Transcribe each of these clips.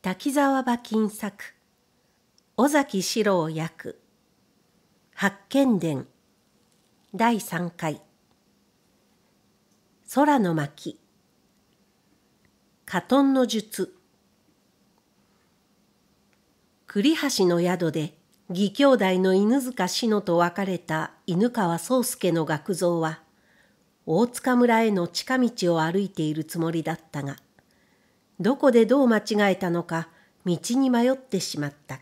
滝沢馬琴作尾崎四郎役八犬伝第3回空の巻カトの術栗橋の宿で義兄弟の犬塚志乃と別れた犬川宗介の学像は大塚村への近道を歩いているつもりだったがどこでどう間違えたのか道に迷ってしまった。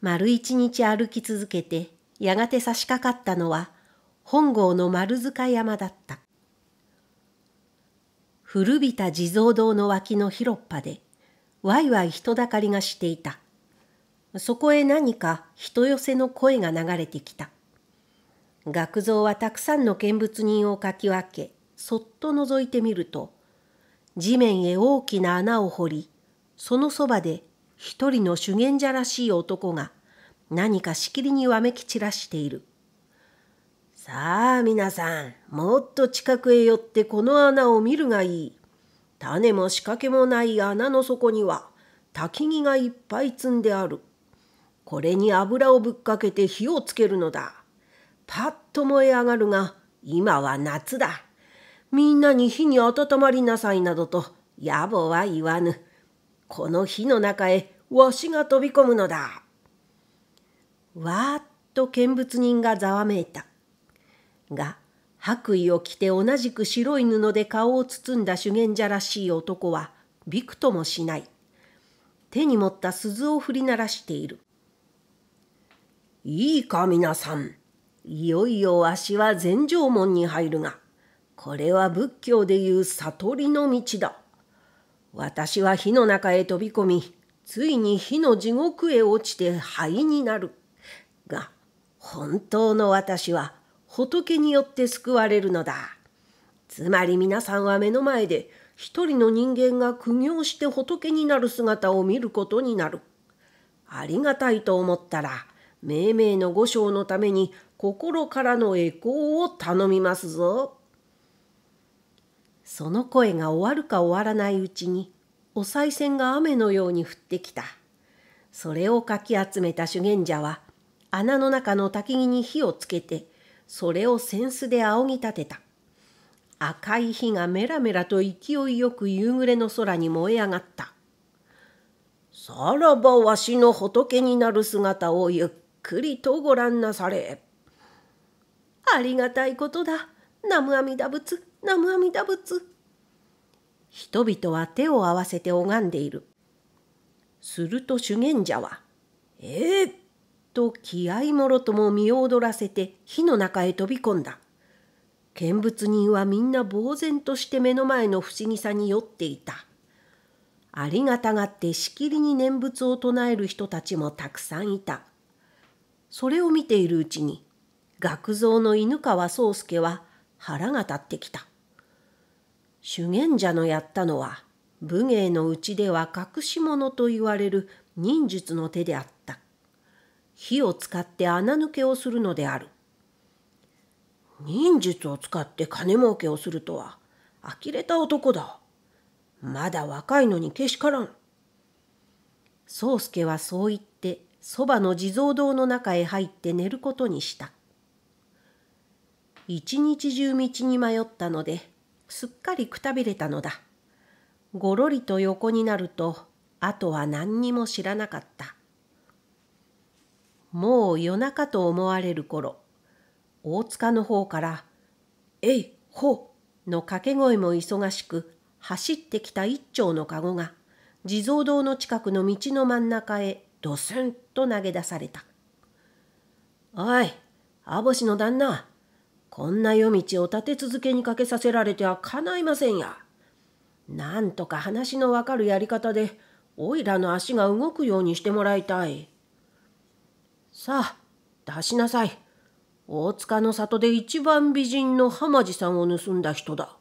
丸一日歩き続けてやがて差し掛かったのは本郷の丸塚山だった。古びた地蔵堂の脇の広っ端でわいわい人だかりがしていた。そこへ何か人寄せの声が流れてきた。学像はたくさんの見物人をかき分けそっと覗いてみると地面へ大きな穴を掘り、そのそばで一人の修験者らしい男が何かしきりにわめき散らしている。さあ皆さん、もっと近くへ寄ってこの穴を見るがいい。種も仕掛けもない穴の底には焚き木がいっぱい積んである。これに油をぶっかけて火をつけるのだ。パッと燃え上がるが、今は夏だ。みんなに火に温まりなさいなどと野暮は言わぬ。この火の中へわしが飛び込むのだ。わーっと見物人がざわめいた。が、白衣を着て同じく白い布で顔を包んだ修験者らしい男はびくともしない。手に持った鈴を振り鳴らしている。いいか皆さん。いよいよわしは禅城門に入るが。これは仏教でいう悟りの道だ。私は火の中へ飛び込み、ついに火の地獄へ落ちて灰になる。が、本当の私は仏によって救われるのだ。つまり皆さんは目の前で一人の人間が苦行して仏になる姿を見ることになる。ありがたいと思ったら、命名の御章のために心からの栄光を頼みますぞ。その声が終わるか終わらないうちにお賽銭が雨のように降ってきた。それをかき集めた修験者は穴の中の焚き木に火をつけてそれを扇子で仰ぎ立てた。赤い火がメラメラと勢いよく夕暮れの空に燃え上がった。さらばわしの仏になる姿をゆっくりとご覧なされ。ありがたいことだ。南無阿弥陀仏、南無阿弥陀仏。人々は手を合わせて拝んでいる。すると修験者は、ええー、と気合もろとも身を躍らせて火の中へ飛び込んだ。見物人はみんな呆然として目の前の不思議さに酔っていた。ありがたがってしきりに念仏を唱える人たちもたくさんいた。それを見ているうちに、学蔵の犬川宗介は腹が立ってきた。修験者のやったのは武芸のうちでは隠し物と言われる忍術の手であった火を使って穴抜けをするのである忍術を使って金儲けをするとは呆れた男だまだ若いのにけしからん宗介はそう言ってそばの地蔵堂の中へ入って寝ることにした一日中道に迷ったのですっかりくたびれたのだ。ごろりと横になると、あとは何にも知らなかった。もう夜中と思われる頃、大塚の方から、えい、ほの掛け声も忙しく、走ってきた一丁のかごが、地蔵堂の近くの道の真ん中へドスンと投げ出された。おい、網星の旦那、こんな夜道を立て続けにかけさせられてはかないませんや。なんとか話のわかるやり方で、おいらの足が動くようにしてもらいたい。さあ、出しなさい。大塚の里で一番美人の浜地さんを盗んだ人だ。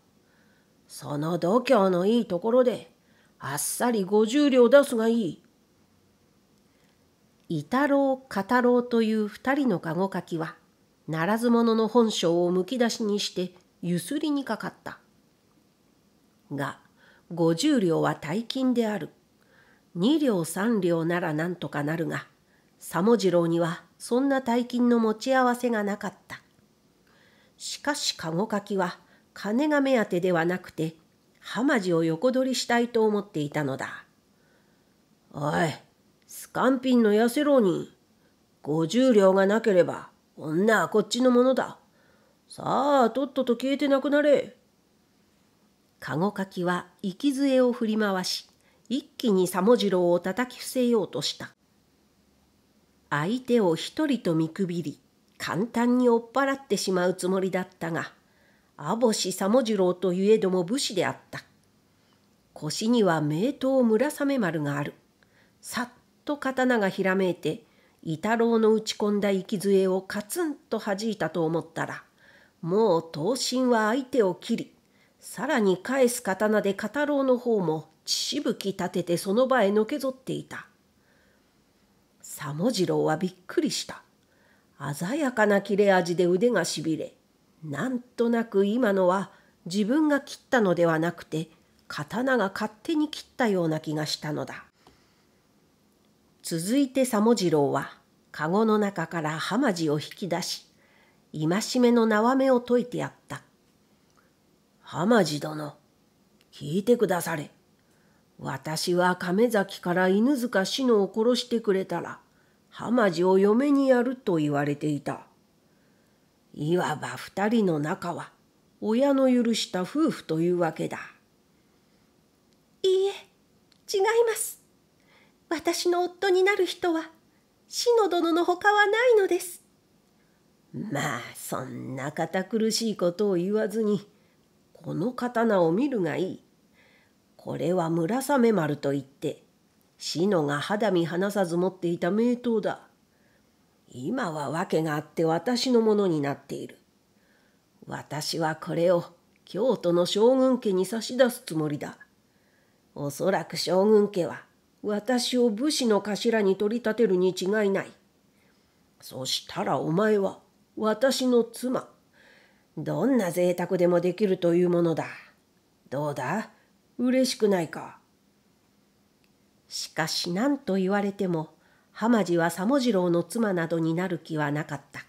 その度胸のいいところで、あっさり五十両出すがいい。伊太郎、片郎という二人の籠かきは、ならず者の本性をむき出しにしてゆすりにかかった。が、五十両は大金である。二両三両ならなんとかなるが、佐茂次郎にはそんな大金の持ち合わせがなかった。しかし籠かきは金が目当てではなくて、浜地を横取りしたいと思っていたのだ。おい、スカンピンの痩せろに、五十両がなければ女はこっちのものだ。さあ、とっとと消えてなくなれ。かごかきは息えを振り回し、一気に佐茂次郎を叩き伏せようとした。相手を一人と見くびり、簡単に追っ払ってしまうつもりだったが、阿星佐茂次郎といえども武士であった。腰には名刀村雨丸がある。さっと刀がひらめいて、伊太郎の打ち込んだ息杖をカツンと弾いたと思ったらもう刀身は相手を切りさらに返す刀で片郎の方も血しぶき立ててその場へのけぞっていた佐茂次郎はびっくりした鮮やかな切れ味で腕がしびれなんとなく今のは自分が切ったのではなくて刀が勝手に切ったような気がしたのだ続いて佐茂次郎はかごの中からはまじを引き出し戒めの縄目を解いてやった「はまじ殿聞いてくだされ私は亀崎から犬塚志乃を殺してくれたらはまじを嫁にやると言われていたいわば二人の仲は親の許した夫婦というわけだいいえ違います私の夫になる人はの殿のほかはないのです。まあそんな堅苦しいことを言わずにこの刀を見るがいい。これは村雨丸といってのが肌身離さず持っていた名刀だ。今は訳があって私のものになっている。私はこれを京都の将軍家に差し出すつもりだ。おそらく将軍家は私を武士の頭に取り立てるに違いない。そしたらお前は私の妻。どんな贅沢でもできるというものだ。どうだ嬉しくないか。しかし何と言われても浜路は左次郎の妻などになる気はなかった。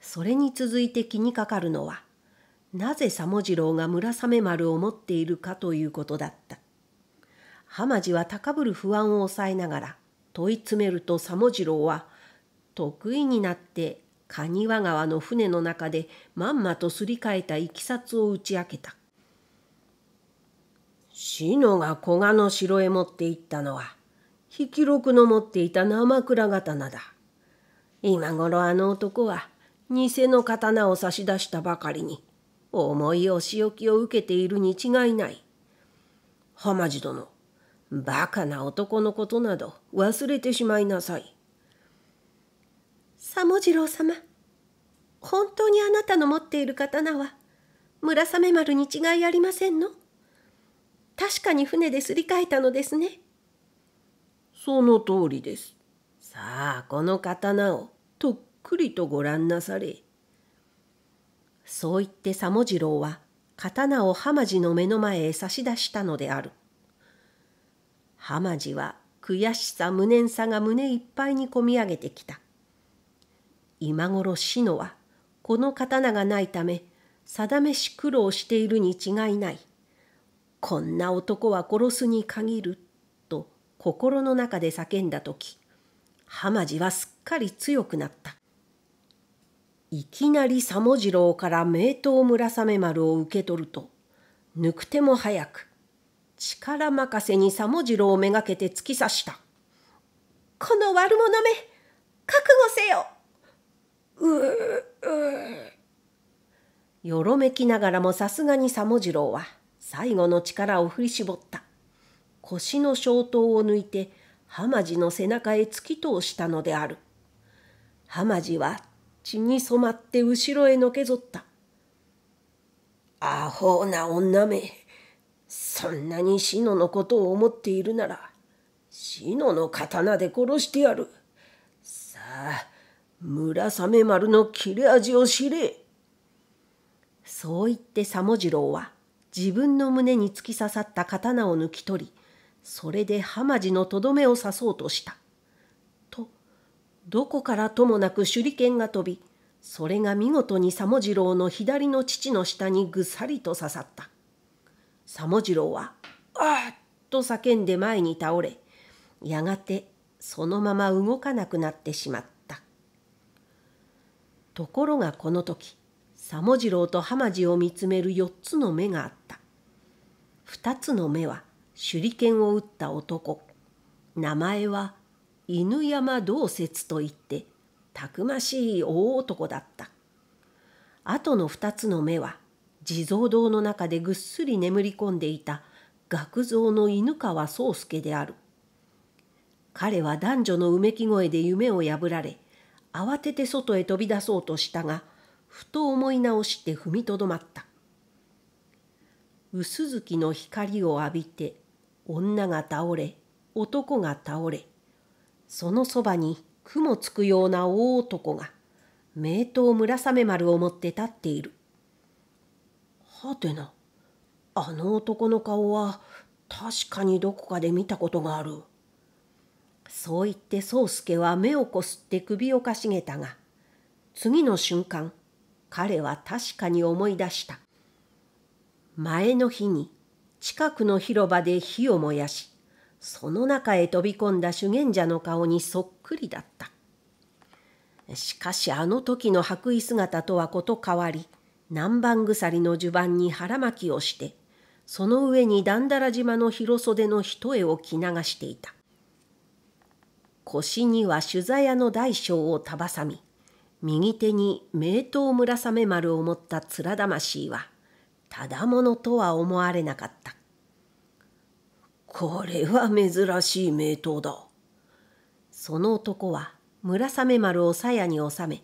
それに続いて気にかかるのはなぜ左次郎が村雨丸を持っているかということだった。浜地は高ぶる不安を抑えながら問い詰めると佐茂次郎は得意になって蟹和川の船の中でまんまとすり替えたいきさつを打ち明けた。志のが古賀の城へ持って行ったのは、引き六の持っていた生倉刀だ。今頃あの男は、偽の刀を差し出したばかりに、重いお仕置きを受けているに違いない。浜地殿、バカな男のことなど忘れてしまいなさい。三次郎様、本当にあなたの持っている刀は村雨丸に違いありませんの確かに船ですり替えたのですね。その通りです。さあ、この刀をとっくりとご覧なされ。そう言って左茂次郎は刀を浜路の目の前へ差し出したのである。浜地は悔しさ無念さが胸いっぱいにこみ上げてきた今頃志乃はこの刀がないため定めし苦労しているに違いないこんな男は殺すに限ると心の中で叫んだ時浜地はすっかり強くなったいきなり佐茂次郎から名刀村雨丸を受け取ると抜く手も早く力任せにさもじろをめがけて突き刺した。この悪者め、覚悟せようううよろめきながらもさすがにさもじろうは最後の力を振り絞った。腰の小刀を抜いて浜地の背中へ突き通したのである。浜地は血に染まって後ろへのけぞった。アホな女め。そんなに志乃のことを思っているなら志乃の刀で殺してやるさあ村雨丸の切れ味を知れそう言って佐茂次郎は自分の胸に突き刺さった刀を抜き取りそれで浜地のとどめを刺そうとしたとどこからともなく手裏剣が飛びそれが見事に佐茂次郎の左の父の下にぐさりと刺さった。左文次郎は、あっと叫んで前に倒れ、やがてそのまま動かなくなってしまった。ところがこの時、左文次郎と浜路を見つめる4つの目があった。2つの目は手裏剣を打った男。名前は犬山道節といって、たくましい大男だった。あとの2つの目は地蔵堂の中でぐっすり眠り込んでいた学蔵の犬川宗介である彼は男女のうめき声で夢を破られ慌てて外へ飛び出そうとしたがふと思い直して踏みとどまった薄月の光を浴びて女が倒れ男が倒れそのそばに雲つくような大男が名刀村雨丸を持って立っているはてなあの男の顔は確かにどこかで見たことがあるそう言って宗介は目をこすって首をかしげたが次の瞬間彼は確かに思い出した前の日に近くの広場で火を燃やしその中へ飛び込んだ修験者の顔にそっくりだったしかしあの時の白衣姿とは事変わり南蛮鎖の襦袢に腹巻きをして、その上にだんだら島の広袖の一重を着流していた。腰には取材屋の大小を束さみ、右手に名刀村雨丸を持った面魂は、ただものとは思われなかった。これは珍しい名刀だ。その男は村雨丸を鞘に収め、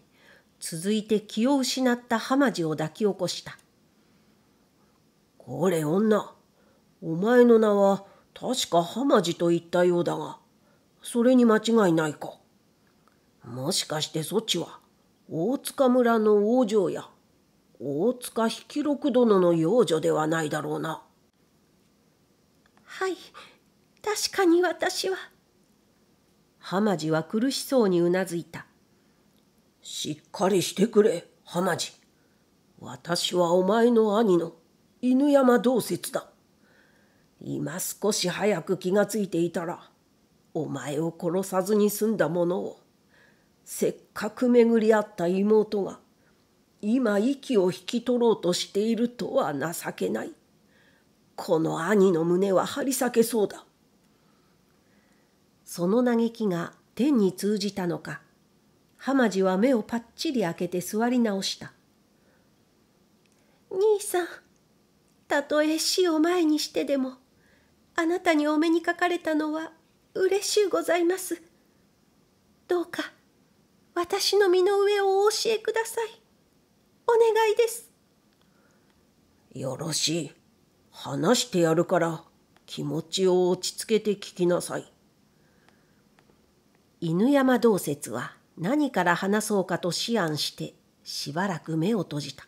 続いて気を失った浜地を抱き起こした。これ女、お前の名は確か浜路と言ったようだが、それに間違いないか。もしかしてそちは、大塚村の王生や、大塚引六殿の養女ではないだろうな。はい、確かに私は。浜路は苦しそうにうなずいた。しっかりしてくれ、浜地。私はお前の兄の犬山同説だ。今少し早く気がついていたら、お前を殺さずに済んだものを、せっかく巡り合った妹が、今息を引き取ろうとしているとは情けない。この兄の胸は張り裂けそうだ。その嘆きが天に通じたのか、浜地は目をぱっちり開けて座り直した。兄さん、たとえ死を前にしてでも、あなたにお目にかかれたのは嬉しゅうございます。どうか、私の身の上をお教えください。お願いです。よろしい。話してやるから、気持ちを落ち着けて聞きなさい。犬山道説は何から話そうかと思案してしばらく目を閉じた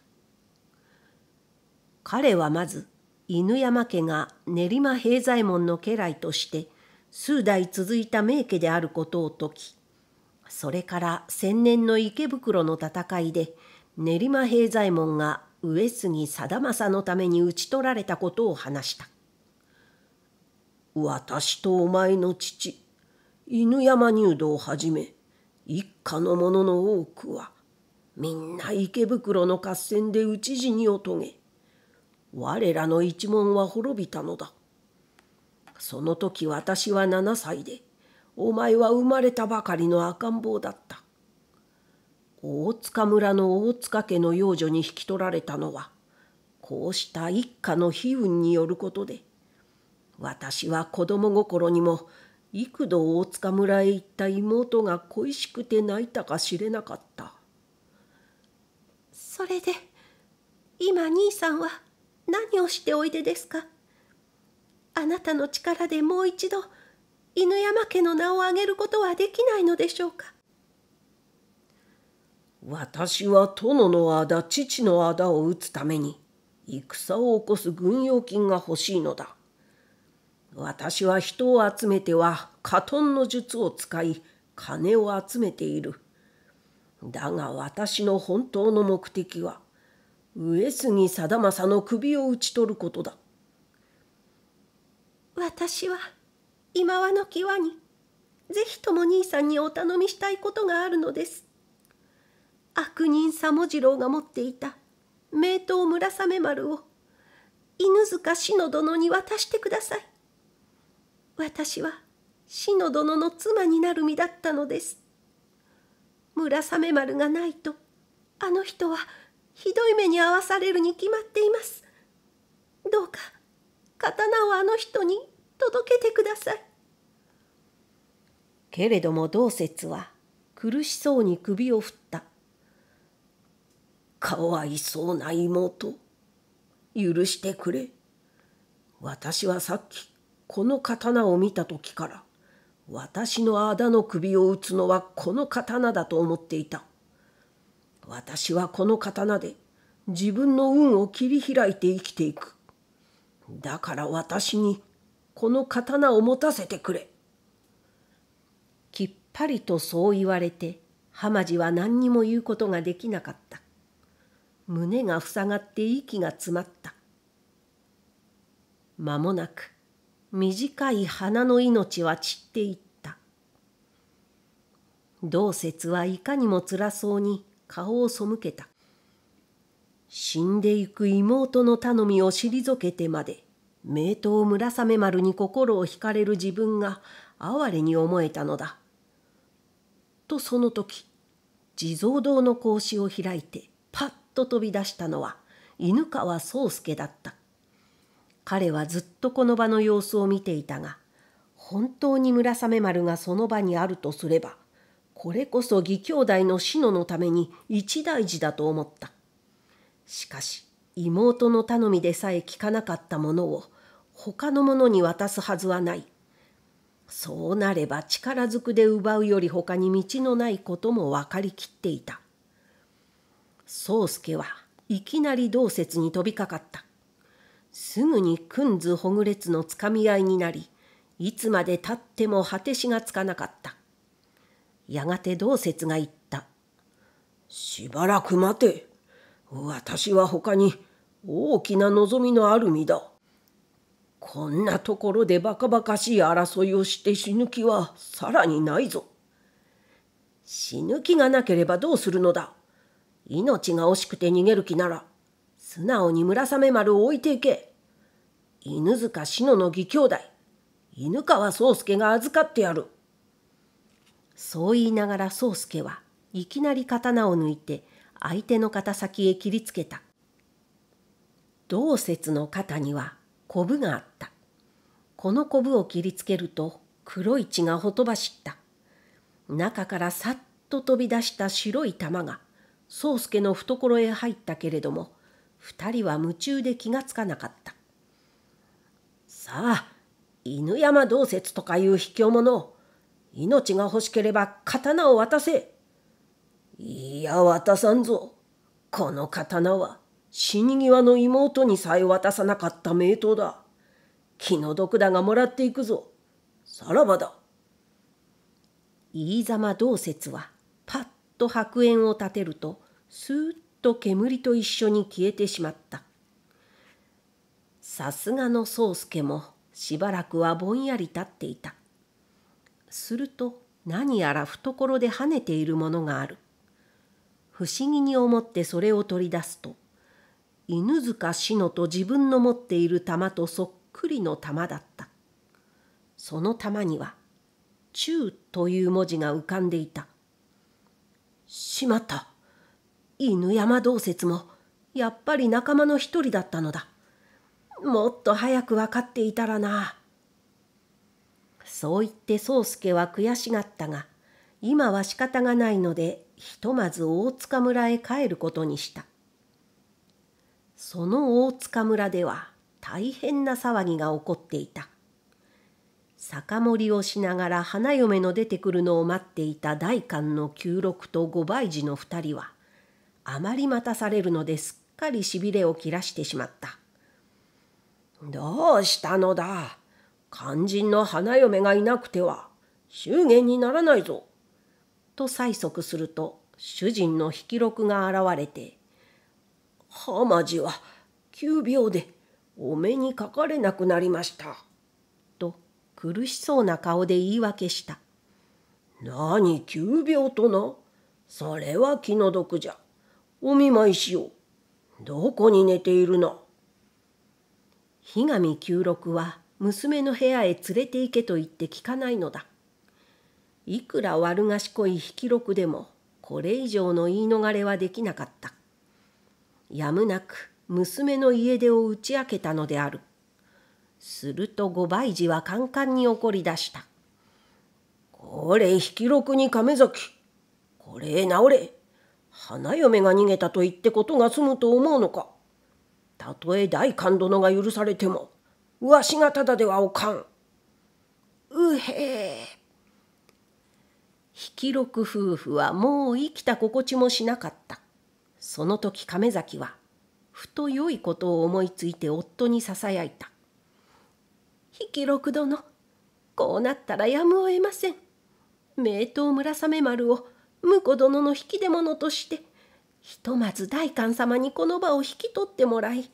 彼はまず犬山家が練馬平左衛門の家来として数代続いた名家であることを説きそれから千年の池袋の戦いで練馬平左衛門が上杉貞政のために討ち取られたことを話した私とお前の父犬山入道をはじめ一家の者の多くはみんな池袋の合戦で討ち死にを遂げ我らの一門は滅びたのだその時私は7歳でお前は生まれたばかりの赤ん坊だった大塚村の大塚家の養女に引き取られたのはこうした一家の悲運によることで私は子供心にも幾度大塚村へ行った妹が恋しくて泣いたか知れなかったそれで今兄さんは何をしておいでですかあなたの力でもう一度犬山家の名を挙げることはできないのでしょうか私は殿の仇父の仇を討つために戦を起こす軍用金が欲しいのだ私は人を集めては火遁の術を使い金を集めている。だが私の本当の目的は上杉貞政の首を討ち取ることだ。私は今はの際にぜひとも兄さんにお頼みしたいことがあるのです。悪人佐茂次郎が持っていた名刀村雨丸を犬塚志乃殿に渡してください。私は篠殿の妻になる身だったのです村雨丸がないとあの人はひどい目に遭わされるに決まっていますどうか刀をあの人に届けてくださいけれども同説は苦しそうに首を振ったかわいそうな妹許してくれ私はさっきこの刀を見た時から私のあだの首を打つのはこの刀だと思っていた。私はこの刀で自分の運を切り開いて生きていく。だから私にこの刀を持たせてくれ。きっぱりとそう言われて浜路は何にも言うことができなかった。胸が塞がって息が詰まった。間もなく短い花の命は散っていった道説はいかにも辛そうに顔を背けた死んでいく妹の頼みを退けてまで名刀村雨丸に心を惹かれる自分が哀れに思えたのだ。とその時地蔵堂の格子を開いてパッと飛び出したのは犬川宗介だった。彼はずっとこの場の様子を見ていたが本当に村雨丸がその場にあるとすればこれこそ義兄弟の志乃のために一大事だと思ったしかし妹の頼みでさえ聞かなかったものを他の者に渡すはずはないそうなれば力ずくで奪うより他に道のないことも分かりきっていた宗介はいきなり同説に飛びかかったすぐにくんずほぐれつのつかみ合いになりいつまでたっても果てしがつかなかったやがて同説が言った「しばらく待て私は他に大きな望みのある身だ」こんなところでバカバカしい争いをして死ぬ気はさらにないぞ。死ぬ気がなければどうするのだ命が惜しくて逃げる気なら素直に村雨丸を置いていけ。犬塚志乃の義兄弟、犬川宗介が預かってやる。そう言いながら宗介はいきなり刀を抜いて相手の肩先へ切りつけた。同説の肩にはコブがあった。このコブを切りつけると黒い血がほとばしった。中からさっと飛び出した白い玉が宗介の懐へ入ったけれども2人は夢中で気がつかなかったさあ犬山洞説とかいう卑怯者命が欲しければ刀を渡せいや渡さんぞこの刀は死に際の妹にさえ渡さなかった名刀だ気の毒だがもらっていくぞさらばだ飯様同説はパッと白煙を立てるとスーッと煙と一緒に消えてしまったさすがの宗介もしばらくはぼんやり立っていたすると何やら懐で跳ねているものがある不思議に思ってそれを取り出すと犬塚志乃と自分の持っている玉とそっくりの玉だったその玉には「中」という文字が浮かんでいた「しまった犬山洞説もやっぱり仲間の一人だったのだもっと早く分かっていたらなそう言って宗介は悔しがったが今は仕方がないのでひとまず大塚村へ帰ることにしたその大塚村では大変な騒ぎが起こっていた酒盛りをしながら花嫁の出てくるのを待っていた代官の九六と五倍寺の二人はあまり待たされるのですっかりしびれを切らしてしまった。どうしたのだ肝心の花嫁がいなくては祝言にならないぞ。と催促すると主人の引き録が現れて「浜地は急病でお目にかかれなくなりました」と苦しそうな顔で言い訳した「何急病となそれは気の毒じゃお見舞いしよう。どこに寝ているの日神九六は娘の部屋へ連れて行けと言って聞かないのだ。いくら悪賢い引き録でもこれ以上の言い逃れはできなかった。やむなく娘の家出を打ち明けたのである。すると五倍寺はカンカンに怒り出した。これ引き録に亀崎。これ直れ。花嫁が逃げたと言ってことが済むと思うのかたとえ代官殿が許されてもわしがただではおかん。うへえ。引六夫婦はもう生きた心地もしなかった。その時亀崎はふと良いことを思いついて夫にささやいた。引六殿、こうなったらやむを得ません。名刀村雨丸を婿殿の引き出物としてひとまず代官様にこの場を引き取ってもらい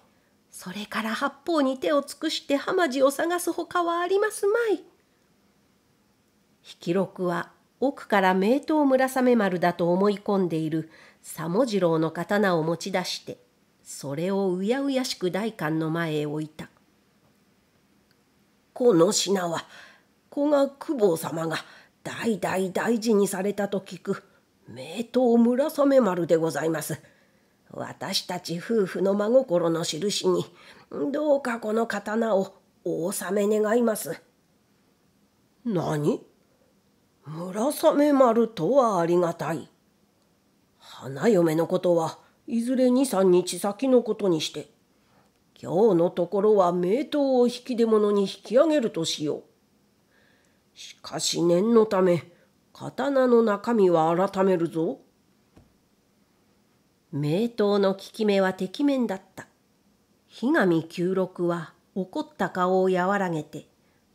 それから八方に手を尽くして浜地を探すほかはありますまい。引六は奥から名刀村雨丸だと思い込んでいる佐茂次郎の刀を持ち出してそれをうやうやしく代官の前へ置いた。この品は古賀公方様が代々大事にされたと聞く。名刀村雨丸でございます。私たち夫婦の真心の印に、どうかこの刀をお納め願います。何村雨丸とはありがたい。花嫁のことはいずれ二三日先のことにして、今日のところは名刀を引き出物に引き上げるとしよう。しかし念のため、刀の中身は改めるぞ。名刀の効き目は敵面だった。日上九六は怒った顔を和らげて、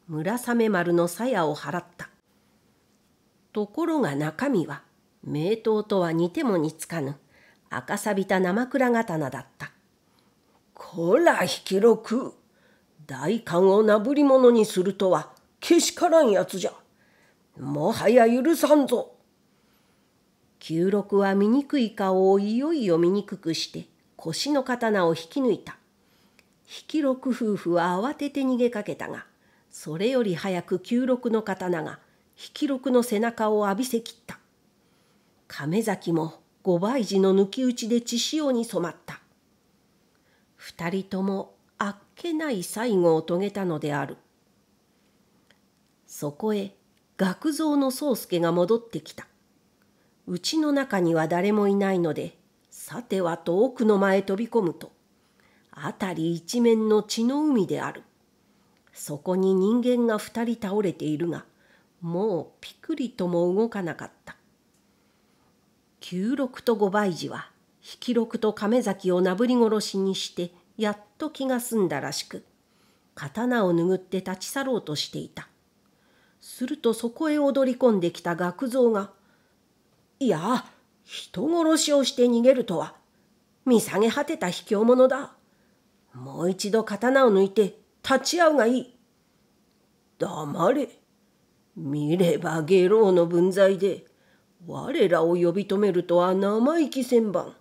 村雨丸の鞘を払った。ところが中身は、名刀とは似ても似つかぬ、赤さびた生倉刀だった。こら、引き六。大官をなぶり者にするとは、けしからんやつじゃ。もはや許さんぞ。九六は醜い顔をいよいよ醜くして腰の刀を引き抜いた。引六夫婦は慌てて逃げかけたが、それより早く九六の刀が引六の背中を浴びせきった。亀崎も五倍寺の抜き打ちで血潮に染まった。二人ともあっけない最後を遂げたのである。そこへ学蔵の宗介が戻ってきた。うちの中には誰もいないので、さてはと奥の間へ飛び込むと、辺り一面の血の海である。そこに人間が二人倒れているが、もうピクリとも動かなかった。九六と五倍寺は、引六と亀崎をなぶり殺しにして、やっと気が済んだらしく、刀を拭って立ち去ろうとしていた。するとそこへ踊り込んできた学蔵が「いや人殺しをして逃げるとは見下げ果てた卑怯者だもう一度刀を抜いて立ち会うがいい」「黙れ見れば下郎の分際で我らを呼び止めるとは生意気千番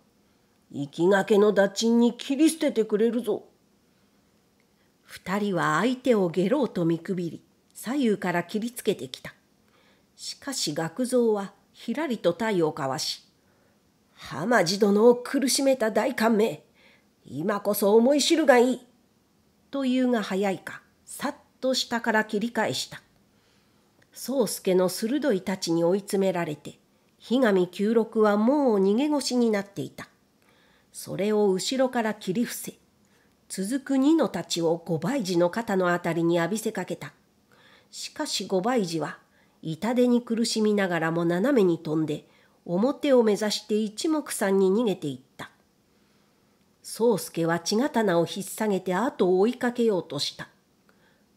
生きがけの駄賃に切り捨ててくれるぞ」二人は相手を下郎と見くびり左右から切りつけてきた。しかし学蔵はひらりと体をかわし、浜地殿を苦しめた大官名、今こそ思い知るがいい。というが早いか、さっと下から切り返した。宗介の鋭い太刀に追い詰められて、日上九六はもう逃げ腰になっていた。それを後ろから切り伏せ、続く二の太刀を五倍寺の肩のあたりに浴びせかけた。しかし五倍寺は痛手に苦しみながらも斜めに飛んで表を目指して一目散に逃げていった宗介は血刀を引っ下げて後を追いかけようとした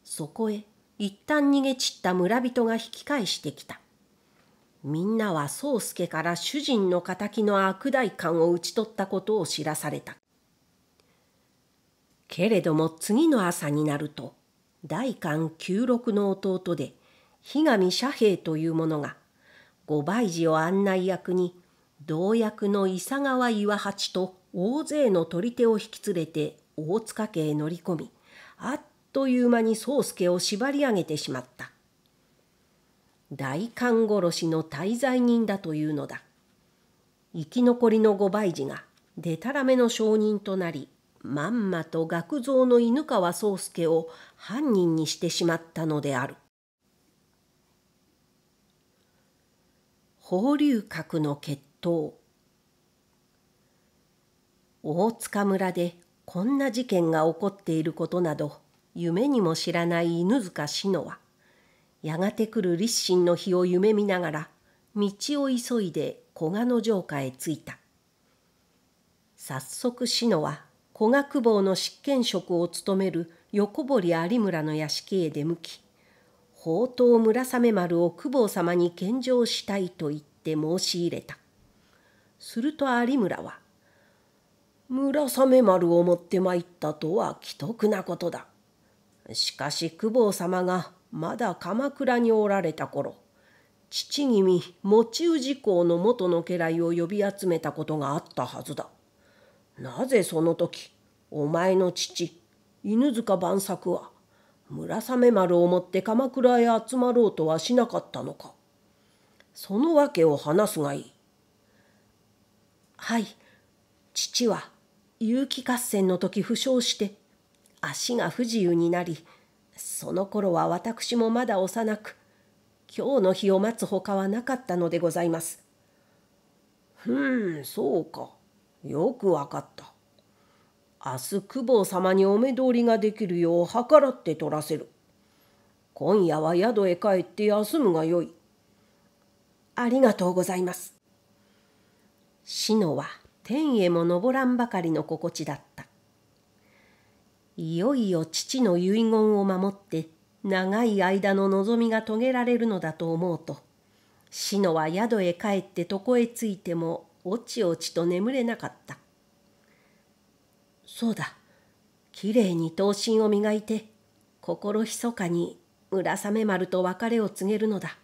そこへ一旦逃げ散った村人が引き返してきたみんなは宗介から主人の敵の悪代官を討ち取ったことを知らされたけれども次の朝になると大官九六の弟で日上遮兵という者が五倍寺を案内役に同役の伊佐川岩八と大勢の取り手を引き連れて大塚家へ乗り込みあっという間に宗介を縛り上げてしまった大官殺しの滞在人だというのだ生き残りの五倍寺がでたらめの証人となりまんまと学蔵の犬川宗介を犯人にしてしまったのである放流閣の決闘大塚村でこんな事件が起こっていることなど夢にも知らない犬塚志乃はやがて来る立身の日を夢見ながら道を急いで古賀の城下へ着いた早速志乃は古学坊の執権職を務める横堀有村の屋敷へ出向き宝刀村雨丸を久保様に献上したいと言って申し入れたすると有村は「村雨丸を持って参ったとは奇特なことだしかし久保様がまだ鎌倉におられた頃父君持氏公の元の家来を呼び集めたことがあったはずだ」なぜその時お前の父犬塚万作は村雨丸をもって鎌倉へ集まろうとはしなかったのかその訳を話すがいいはい父は有機合戦の時負傷して足が不自由になりその頃は私もまだ幼く今日の日を待つほかはなかったのでございますふんそうかよくわかった。明日久保様にお目通りができるよう計らって取らせる。今夜は宿へ帰って休むがよい。ありがとうございます。志乃は天へも登らんばかりの心地だった。いよいよ父の遺言を守って長い間の望みが遂げられるのだと思うと志乃は宿へ帰って床へ着いてもおちおちと眠れなかった。そうだ、きれいに刀身を磨いて、心密かに村雨丸と別れを告げるのだ。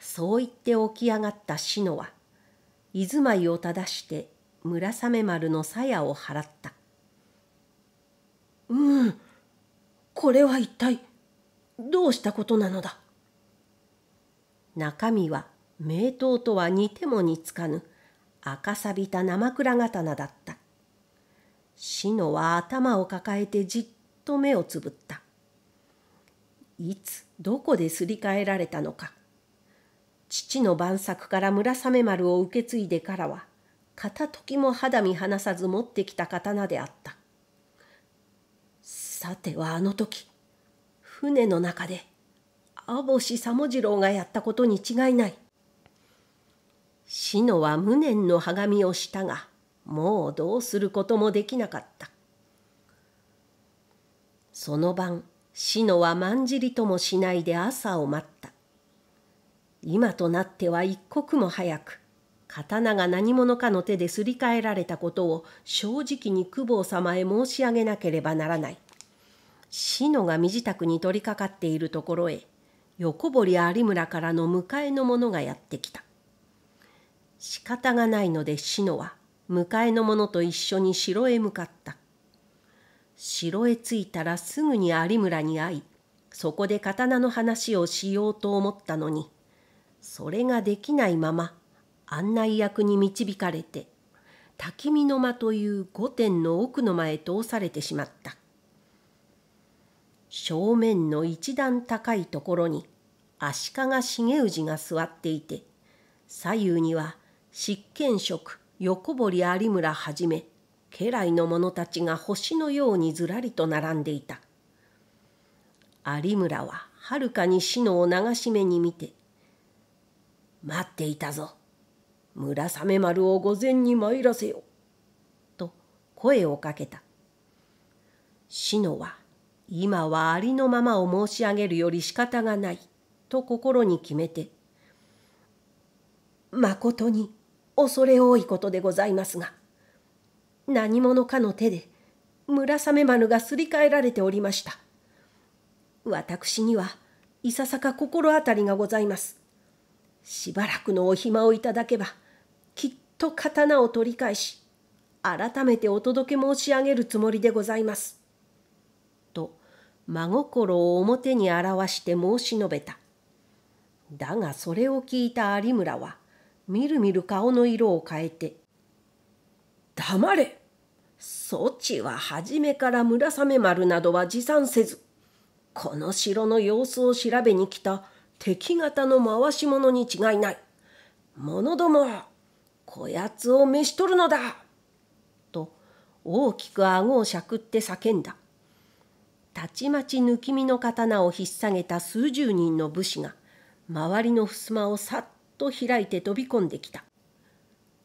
そう言って起き上がった志乃は、居住まいを正して村雨丸の鞘を払った。うん、これは一体どうしたことなのだ。中身は名刀とは似ても似つかぬ赤さびた生倉刀だった志乃は頭を抱えてじっと目をつぶったいつどこですり替えられたのか父の晩作から村雨丸を受け継いでからは片時も肌身離さず持ってきた刀であったさてはあの時船の中で網星左も次郎がやったことに違いない死のは無念のはがみをしたがもうどうすることもできなかったその晩死のはまんじりともしないで朝を待った今となっては一刻も早く刀が何者かの手ですり替えられたことを正直に久保様へ申し上げなければならない。死のが身支度に取り掛かっているところへ横堀有村からの迎えの者がやってきた。仕方がないのでシノは迎えの者と一緒に城へ向かった。城へ着いたらすぐに有村に会い、そこで刀の話をしようと思ったのに、それができないまま案内役に導かれて、滝見の間という御殿の奥の間へ通されてしまった。正面の一段高いところに足利重氏が座っていて、左右には執権職横堀有村はじめ家来の者たちが星のようにずらりと並んでいた有村ははるかに死のを流し目に見て「待っていたぞ村雨丸を御前に参らせよ」と声をかけた死のは今はありのままを申し上げるより仕方がないと心に決めて「まことに恐れ多いことでございますが何者かの手で村雨丸がすり替えられておりました私にはいささか心当たりがございますしばらくのお暇をいただけばきっと刀を取り返し改めてお届け申し上げるつもりでございます」と真心を表に表して申し述べただがそれを聞いた有村はみるみる顔の色を変えて「黙れそちは初めから村雨丸などは持参せずこの城の様子を調べに来た敵方の回し者に違いない者どもはこやつを召し取るのだ!」と大きく顎をしゃくって叫んだたちまち抜き身の刀を引っ提げた数十人の武士が周りの襖をさっと開いて飛び込んできた。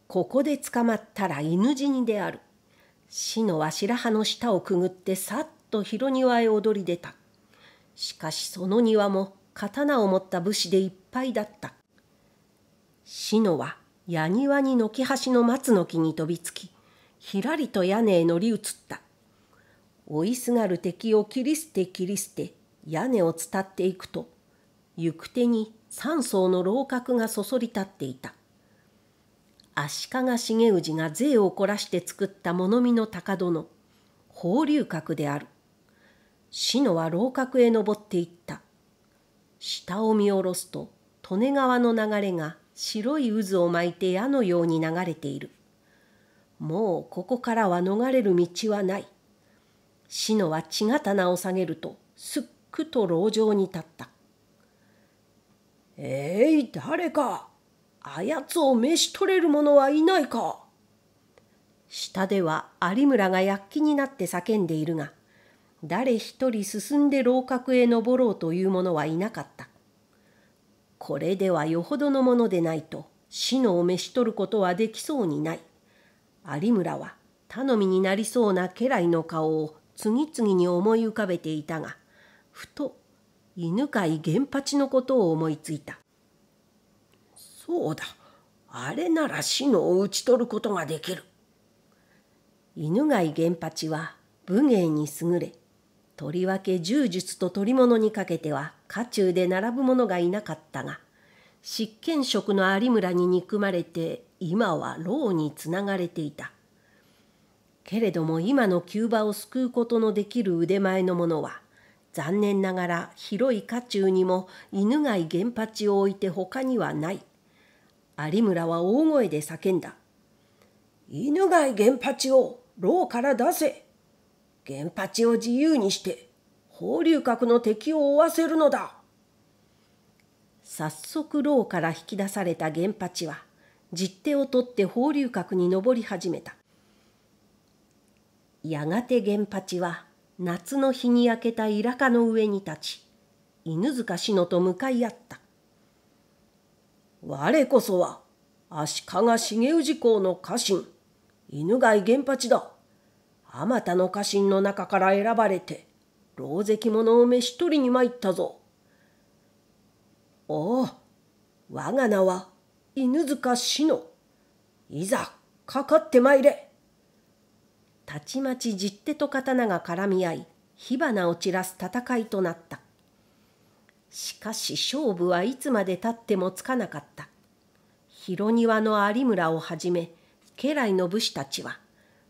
ここで捕まったら犬死にである。死のは白羽の下をくぐってさっと広庭へ踊り出た。しかしその庭も刀を持った武士でいっぱいだった。死のは矢庭に軒端の松の木に飛びつき、ひらりと屋根へ乗り移った。追いすがる敵を切り捨て切り捨て、屋根を伝っていくと、行く手に三層の楼閣がそそり立っていた足利重氏が税を凝らして作った物見の高殿法隆閣である志野は楼閣へ登っていった下を見下ろすと利根川の流れが白い渦を巻いて矢のように流れているもうここからは逃れる道はない志野は血刀を下げるとすっくと牢城に立ったえい、誰か。あやつを召し取れる者はいないか。下では有村が躍起になって叫んでいるが、誰一人進んで楼閣へ登ろうという者はいなかった。これではよほどのものでないと死のを召し取ることはできそうにない。有村は頼みになりそうな家来の顔を次々に思い浮かべていたが、ふと犬飼源八のことを思いついた。そうだ、あれなら死のを討ち取ることができる。犬飼源八は武芸に優れ、とりわけ柔術と取り物にかけては家中で並ぶ者がいなかったが、執権職の有村に憎まれて今は牢につながれていた。けれども今の急場を救うことのできる腕前の者は残念ながら広い家中にも犬飼原八を置いて他にはない。有村は大声で叫んだ。犬飼原八を牢から出せ。原八を自由にして、放流閣の敵を追わせるのだ。早速牢から引き出された原八は、実手を取って放流閣に登り始めた。やがて原八は、夏の日に焼けたイラカの上に立ち犬塚志乃と向かい合った我こそは足利重氏公の家臣犬貝源八だあまたの家臣の中から選ばれて狼藉者をし取りに参ったぞおお我が名は犬塚志乃いざかかってまいれたちまちっ手と刀が絡み合い火花を散らす戦いとなったしかし勝負はいつまでたってもつかなかった広庭の有村をはじめ家来の武士たちは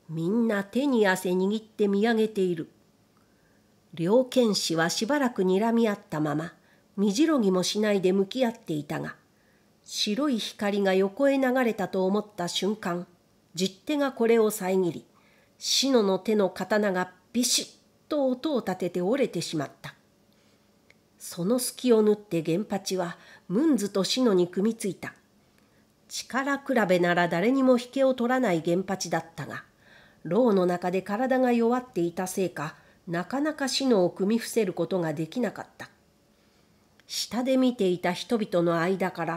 みんな手に汗握って見上げている両剣士はしばらく睨み合ったまま身じろぎもしないで向き合っていたが白い光が横へ流れたと思った瞬間十手がこれを遮りシノの手の刀がビシッと音を立てて折れてしまった。その隙を縫って原八はムンズとシノに組みついた。力比べなら誰にも引けを取らない原八だったが、牢の中で体が弱っていたせいか、なかなかシノを組み伏せることができなかった。下で見ていた人々の間から、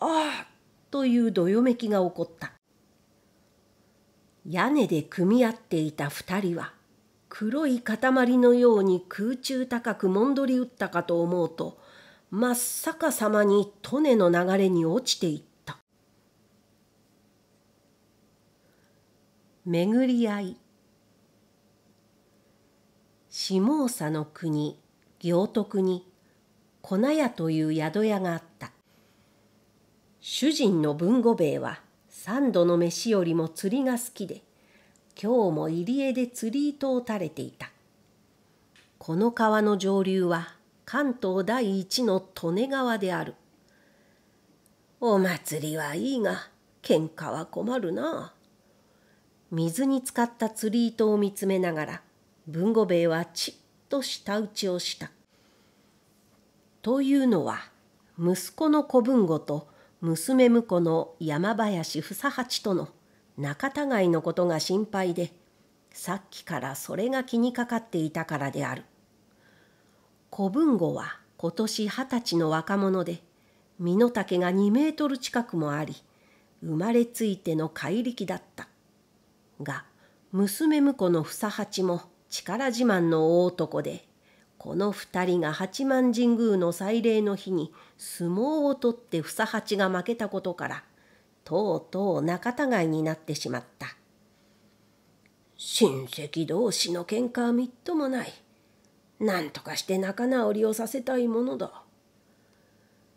ああというどよめきが起こった。屋根で組み合っていた二人は黒い塊のように空中高くもんどり打ったかと思うと真っ逆さまに利根の流れに落ちていった巡り合い下総の国行徳に粉屋という宿屋があった主人の文吾兵衛は三度の飯よりも釣りが好きで、今日も入り江で釣り糸を垂れていた。この川の上流は関東第一の利根川である。お祭りはいいが、喧嘩は困るな。水に浸かった釣り糸を見つめながら、文吾兵衛はちっと舌打ちをした。というのは、息子の小文吾と娘婿の山林房八との仲違いのことが心配でさっきからそれが気にかかっていたからである古文吾は今年二十歳の若者で身の丈が2メートル近くもあり生まれついての怪力だったが娘婿の房八も力自慢の大男でこの二人が八幡神宮の祭礼の日に相撲を取って房八が負けたことからとうとう仲違いになってしまった親戚同士の喧嘩はみっともないなんとかして仲直りをさせたいものだ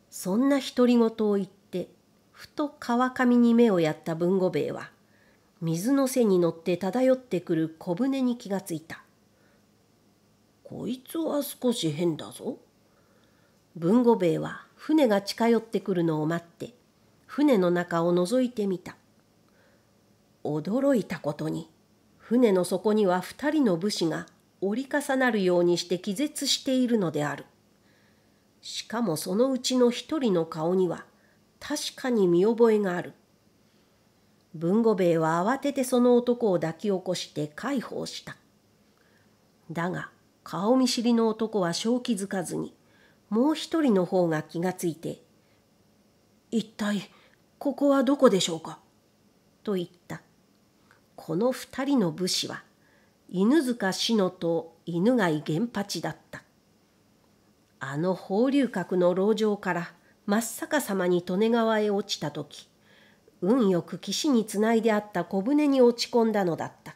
そんな独り言を言ってふと川上に目をやった文吾兵衛は水の背に乗って漂ってくる小舟に気がついたこいつは少し変だぞ。文吾兵衛は船が近寄ってくるのを待って船の中を覗いてみた驚いたことに船の底には2人の武士が折り重なるようにして気絶しているのであるしかもそのうちの1人の顔には確かに見覚えがある文吾兵衛は慌ててその男を抱き起こして介抱しただが顔見知りの男は正気づかずに、もう一人の方が気がついて、一体、ここはどこでしょうかと言った。この二人の武士は、犬塚志乃と犬貝源八だった。あの放流閣の牢城から真っ逆さまに利根川へ落ちた時運よく岸につないであった小舟に落ち込んだのだった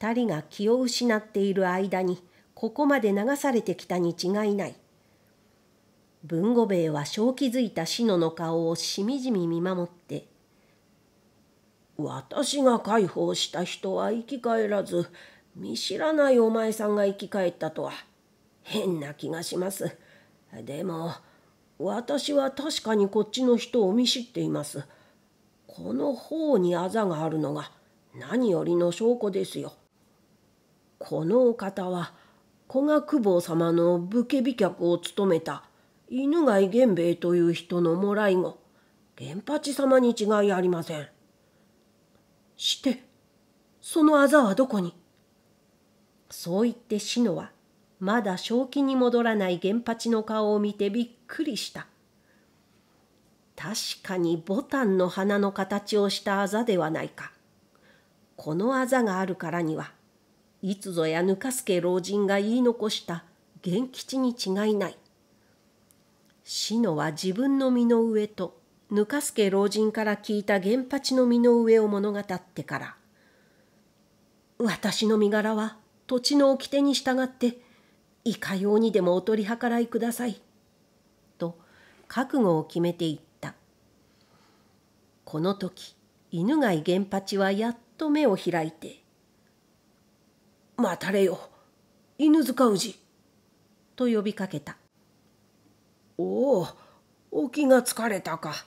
2人が気を失っている間にここまで流されてきたに違いない文吾兵衛は正気づいた志乃の顔をしみじみ見守って「私が解放した人は生き返らず見知らないお前さんが生き返ったとは変な気がしますでも私は確かにこっちの人を見知っていますこの方にあざがあるのが何よりの証拠ですよこのお方は古賀久保様の武家美脚を務めた犬飼源兵衛という人のもらい子源八様に違いありません。してそのあざはどこにそう言って志乃はまだ正気に戻らない源八の顔を見てびっくりした。確かにボタンの花の形をしたあざではないか。このあざがあるからにはいつぞやぬかすけ老人が言い残した元吉に違いない。志のは自分の身の上とぬかすけ老人から聞いた源八の身の上を物語ってから、私の身柄は土地の掟に従って、いかようにでもお取り計らいください。と覚悟を決めていった。この時、犬飼源八はやっと目を開いて、待たれよ犬塚氏」と呼びかけた「おおお気がつかれたか」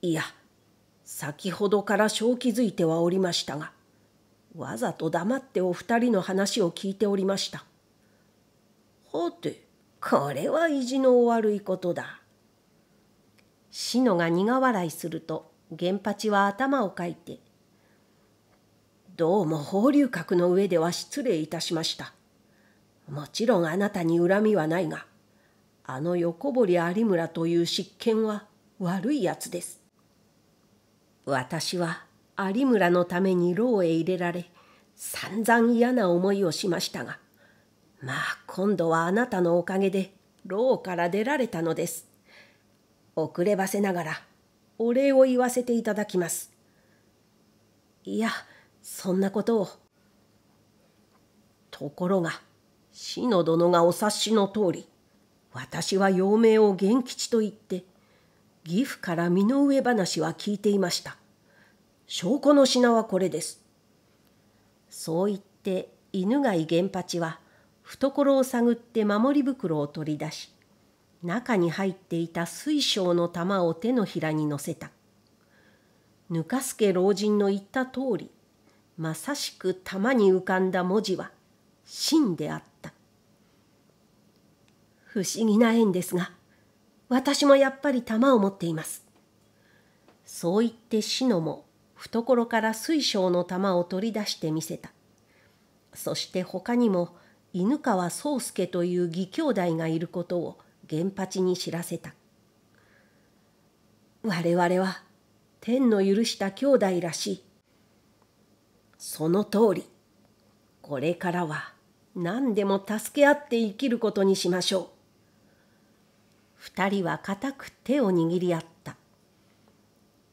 いや先ほどから正気づいてはおりましたがわざと黙ってお二人の話を聞いておりましたはてこれは意地の悪いことだ志乃が苦笑いすると源八は頭をかいてどうも放流閣の上では失礼いたしました。もちろんあなたに恨みはないが、あの横堀有村という執権は悪いやつです。私は有村のために牢へ入れられ、散々嫌な思いをしましたが、まあ今度はあなたのおかげで牢から出られたのです。遅ればせながらお礼を言わせていただきます。いや、そんなことを。ところが、死の殿がお察しの通り、私は陽明を元吉と言って、岐阜から身の上話は聞いていました。証拠の品はこれです。そう言って犬飼源八は懐を探って守り袋を取り出し中に入っていた水晶の玉を手のひらに乗せた。ぬかすけ老人の言った通りまさしく玉に浮かんだ文字は「真」であった不思議な縁ですが私もやっぱり玉を持っていますそう言って志乃も懐から水晶の玉を取り出してみせたそして他にも犬川宗介という義兄弟がいることを源八に知らせた我々は天の許した兄弟らしいその通り。これからは何でも助け合って生きることにしましょう。二人は固く手を握り合った。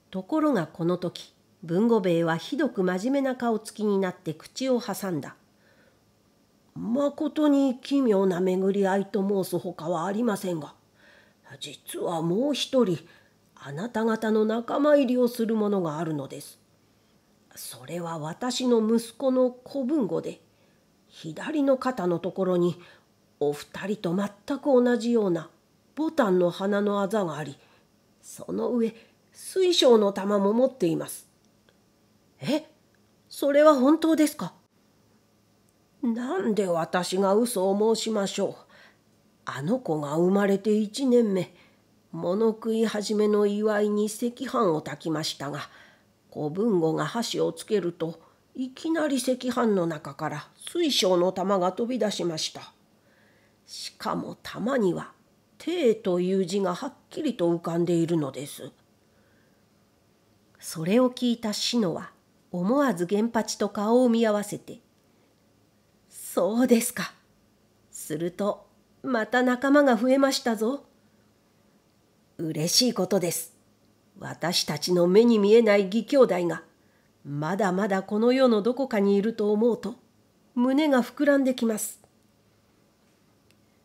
ところがこの時、文吾兵衛はひどく真面目な顔つきになって口を挟んだ。まことに奇妙な巡り合いと申すほかはありませんが、実はもう一人、あなた方の仲間入りをする者があるのです。それは私の息子の子分後で左の肩のところにお二人と全く同じようなボタンの花のあざがありその上水晶の玉も持っています。えそれは本当ですかなんで私が嘘を申しましょう。あの子が生まれて一年目、物食い始めの祝いに赤飯を炊きましたが、古文吾が箸をつけるといきなり赤飯の中から水晶の玉が飛び出しました。しかも玉には「帝」という字がはっきりと浮かんでいるのです。それを聞いた志乃は思わず源八と顔を見合わせて「そうですか」すると「また仲間が増えましたぞ」「嬉しいことです」私たちの目に見えない義兄弟がまだまだこの世のどこかにいると思うと胸が膨らんできます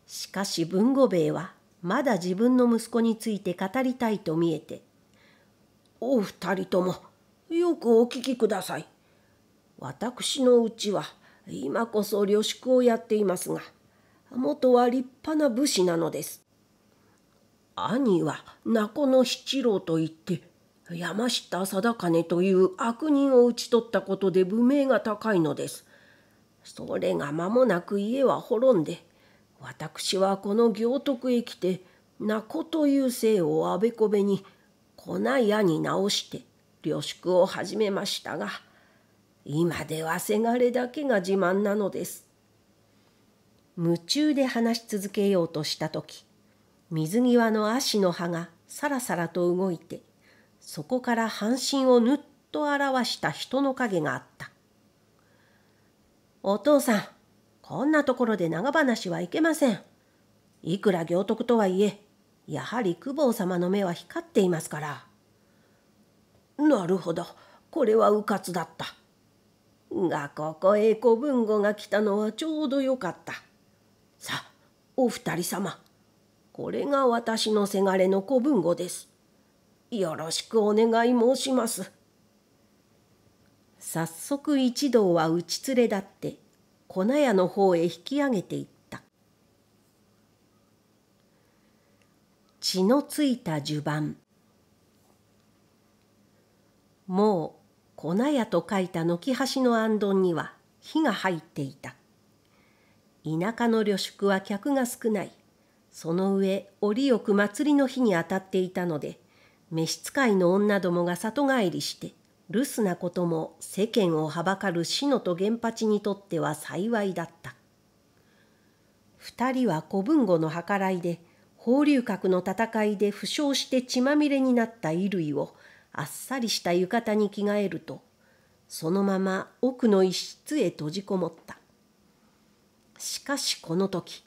しかし文後兵衛はまだ自分の息子について語りたいと見えて「お二人ともよくお聞きください。私のうちは今こそ旅宿をやっていますが元は立派な武士なのです。兄は名古の七郎といって山下定金という悪人を討ち取ったことで武名が高いのです。それが間もなく家は滅んで私はこの行徳へ来て名古という姓をあべこべに粉屋に直して旅宿を始めましたが今ではせがれだけが自慢なのです。夢中で話し続けようとした時水際の足の葉がさらさらと動いてそこから半身をぬっと表した人の影があったお父さんこんなところで長話はいけませんいくら行徳とはいえやはり久保様の目は光っていますからなるほどこれはうかつだったがここへ古文吾が来たのはちょうどよかったさあお二人様これが私のせがれの古文語です。よろしくお願い申します。早速一同は打ち連れ立って粉屋の方へ引き上げていった血のついた襦袢もう粉屋と書いた軒端のあんどんには火が入っていた田舎の旅宿は客が少ないその上折よく祭りの日に当たっていたので召使いの女どもが里帰りして留守なことも世間をはばかる志野と源八にとっては幸いだった二人は古文後の計らいで放流閣の戦いで負傷して血まみれになった衣類をあっさりした浴衣に着替えるとそのまま奥の一室へ閉じこもったしかしこの時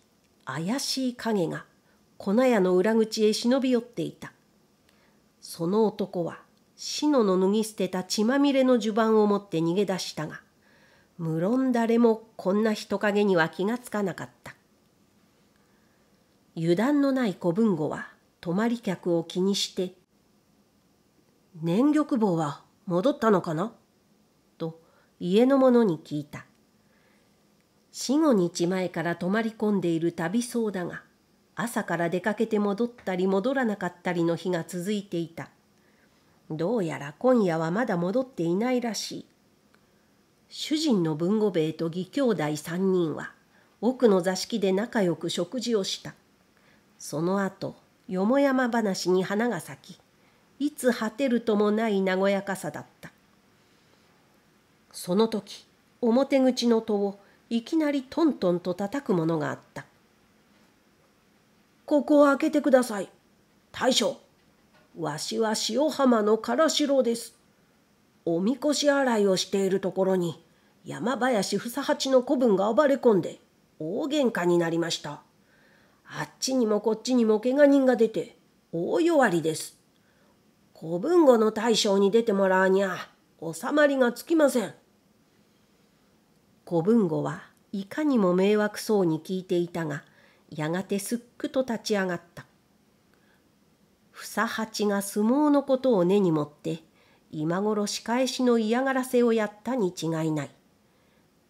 怪しい影が粉屋の裏口へ忍び寄っていた。その男は、シノの脱ぎ捨てた血まみれの襦袢を持って逃げ出したが、無論誰もこんな人影には気がつかなかった。油断のない子文吾は泊まり客を気にして、燃玉棒は戻ったのかなと家の者に聞いた。四五日前から泊まり込んでいる旅僧だが、朝から出かけて戻ったり戻らなかったりの日が続いていた。どうやら今夜はまだ戻っていないらしい。主人の文吾兵衛と義兄弟三人は、奥の座敷で仲良く食事をした。その後、よもやま話に花が咲き、いつ果てるともない和やかさだった。その時、表口の戸をいきなりトントンと叩くものがあったここを開けてください大将わしは塩浜の唐城ですおみこし洗いをしているところに山林房八の子分が暴れ込んで大喧嘩になりましたあっちにもこっちにも怪我人が出て大弱りです子分後の大将に出てもらわにゃ収まりがつきません古文吾はいかにも迷惑そうに聞いていたがやがてすっくと立ち上がった房八が相撲のことを根に持って今頃仕返しの嫌がらせをやったに違いない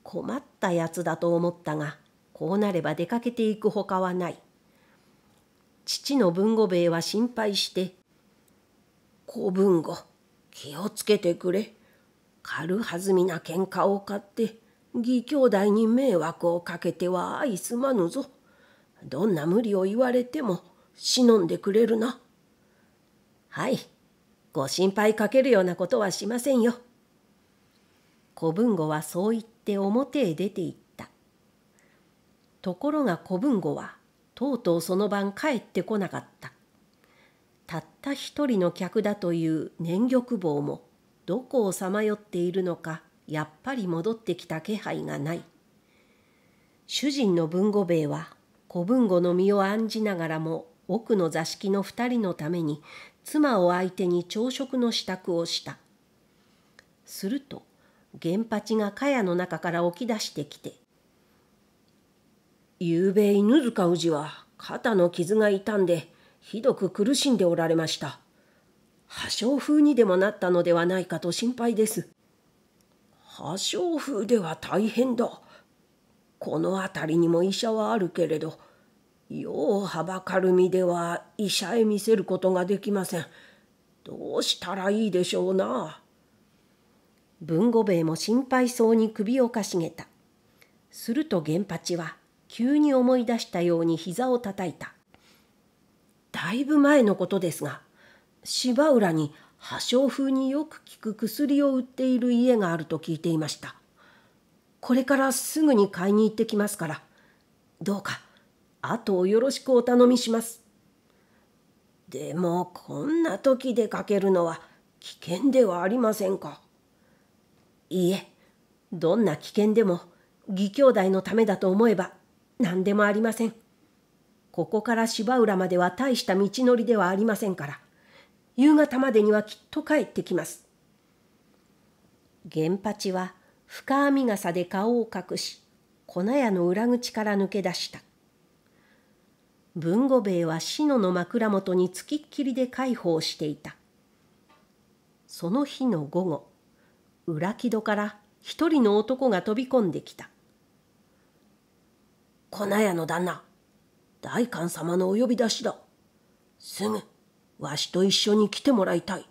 困ったやつだと思ったがこうなれば出かけていくほかはない父の文吾兵衛は心配して「古文吾気をつけてくれ軽はずみな喧嘩を買って義兄弟に迷惑をかけては相すまぬぞ。どんな無理を言われても忍んでくれるな。はい、ご心配かけるようなことはしませんよ。小文吾はそう言って表へ出て行った。ところが小文吾はとうとうその晩帰ってこなかった。たった一人の客だという年玉坊もどこをさまよっているのかやっぱり戻ってきた気配がない。主人の文吾兵衛は小文吾の身を案じながらも奥の座敷の二人のために妻を相手に朝食の支度をした。すると源八が茅の中から起き出してきて「ゆうべ犬塚氏は肩の傷が痛んでひどく苦しんでおられました。破傷風にでもなったのではないかと心配です。破傷風では大変だ。この辺りにも医者はあるけれど、ようはばかるみでは医者へ見せることができません。どうしたらいいでしょうな。文吾兵衛も心配そうに首をかしげた。すると源八は急に思い出したように膝をたたいた。だいぶ前のことですが、芝浦に破傷風によく効く薬を売っている家があると聞いていましたこれからすぐに買いに行ってきますからどうか後をよろしくお頼みしますでもこんな時出かけるのは危険ではありませんかいいえどんな危険でも義兄弟のためだと思えば何でもありませんここから芝浦までは大した道のりではありませんから夕方までにはきっと帰ってきます。源八は深編み傘で顔を隠し、粉屋の裏口から抜け出した。文吾兵衛は篠の枕元につきっきりで介抱していた。その日の午後、裏木戸から一人の男が飛び込んできた。粉屋の旦那、大官様のお呼び出しだ。すぐわしと一緒に来てもらいたい。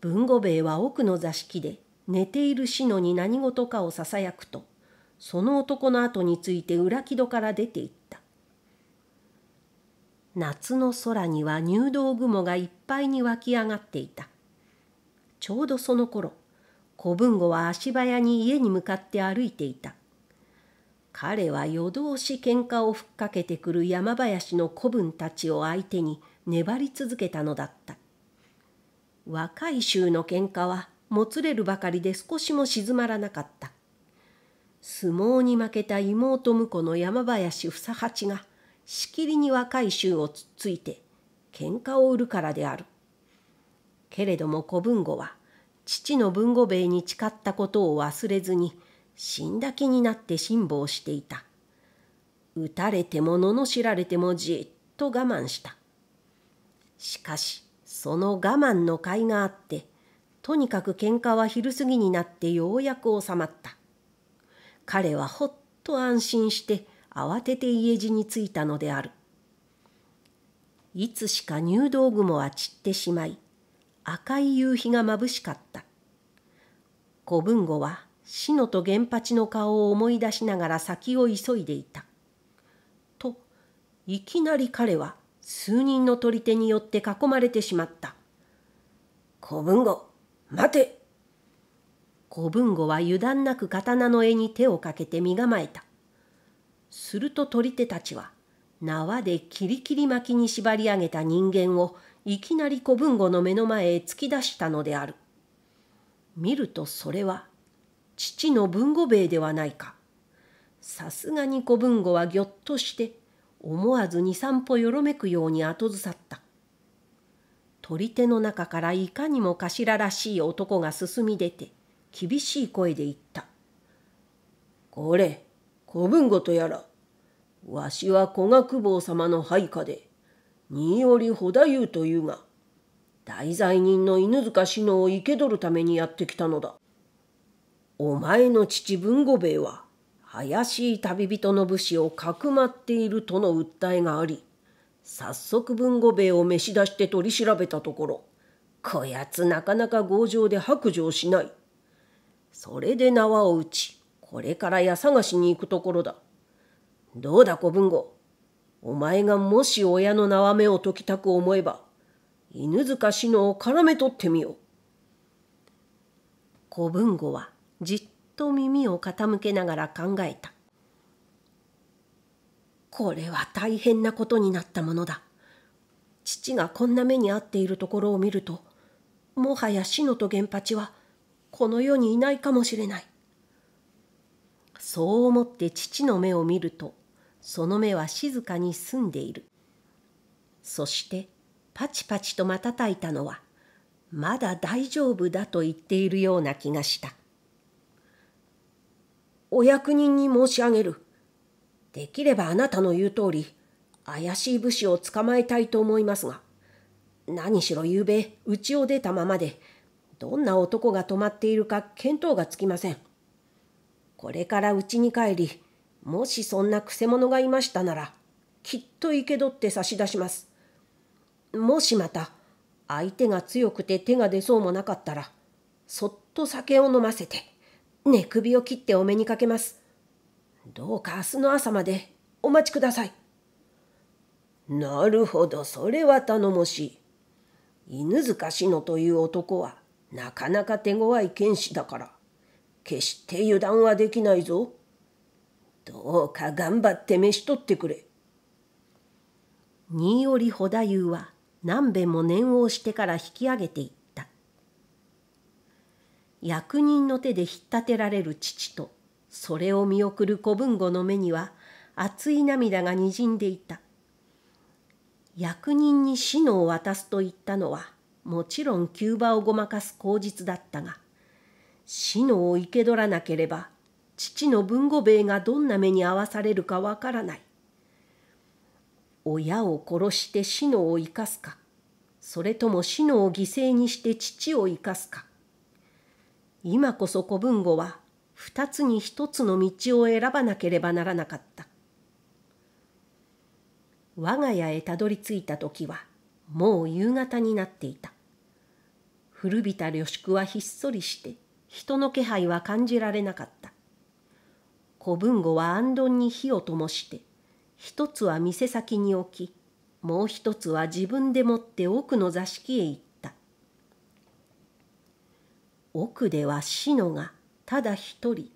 文吾兵衛は奥の座敷で寝ている志乃に何事かをささやくとその男の後について裏木戸から出ていった夏の空には入道雲がいっぱいに湧き上がっていたちょうどその頃小文吾は足早に家に向かって歩いていた彼は夜通し喧嘩をふっかけてくる山林の子分たちを相手に粘り続けたのだった若い衆の喧嘩はもつれるばかりで少しも静まらなかった相撲に負けた妹婿の山林房八がしきりに若い衆をつっついて喧嘩を売るからであるけれども小文吾は父の文吾兵衛に誓ったことを忘れずに死んだ気になって辛抱していた打たれても罵られてもじっと我慢したしかしその我慢の甲斐があってとにかく喧嘩は昼過ぎになってようやく収まった彼はほっと安心して慌てて家路に着いたのであるいつしか入道雲は散ってしまい赤い夕日がまぶしかった古文吾は志乃と源八の顔を思い出しながら先を急いでいたといきなり彼は数人の取り手によって囲まれてしまった古文吾待て古文吾は油断なく刀の柄に手をかけて身構えたすると取り手たちは縄でキリキリ巻きに縛り上げた人間をいきなり古文吾の目の前へ突き出したのである見るとそれは父の文吾兵衛ではないかさすがに古文吾はぎょっとして思わず二三歩よろめくように後ずさった取り手の中からいかにも頭らしい男が進み出て厳しい声で言った「これ古文語とやらわしは古学坊様の配下で新折穂太夫というが大罪人の犬塚志乃を生け捕るためにやってきたのだ。お前の父文吾兵衛は怪しい旅人の武士をかくまっているとの訴えがあり早速文五兵衛を召し出して取り調べたところこやつなかなか強情で白状しないそれで縄を打ちこれから矢探しに行くところだどうだ小文吾お前がもし親の縄目を解きたく思えば犬塚志乃を絡め取ってみよう小文吾はじっと耳を傾けながら考えた。これは大変なことになったものだ。父がこんな目に遭っているところを見ると、もはや死のと源八はこの世にいないかもしれない。そう思って父の目を見ると、その目は静かに澄んでいる。そしてパチパチと瞬いたのは、まだ大丈夫だと言っているような気がした。お役人に申し上げる。できればあなたの言う通り、怪しい武士を捕まえたいと思いますが、何しろ夜、うちを出たままで、どんな男が泊まっているか見当がつきません。これから家に帰り、もしそんなくせ者がいましたなら、きっと生け取って差し出します。もしまた、相手が強くて手が出そうもなかったら、そっと酒を飲ませて、寝首を切ってお目にかけます。どうか明日の朝までお待ちください。なるほど、それは頼もしい。犬塚志乃という男は、なかなか手強い剣士だから、決して油断はできないぞ。どうか頑張って召し取ってくれ。新織穂太夫は何べんも念を押してから引き上げていった。役人の手で引っ立てられる父とそれを見送る子文吾の目には熱い涙がにじんでいた役人に死のを渡すと言ったのはもちろん急場をごまかす口実だったが死のを生け取らなければ父の文吾兵衛がどんな目に遭わされるかわからない親を殺して死のを生かすかそれとも死のを犠牲にして父を生かすか今こそ古文語は二つに一つの道を選ばなければならなかった。我が家へたどり着いた時はもう夕方になっていた。古びた旅宿はひっそりして人の気配は感じられなかった。古文語は安頓に火を灯して一つは店先に置きもう一つは自分でもって奥の座敷へ行った。奥では志野がただ一人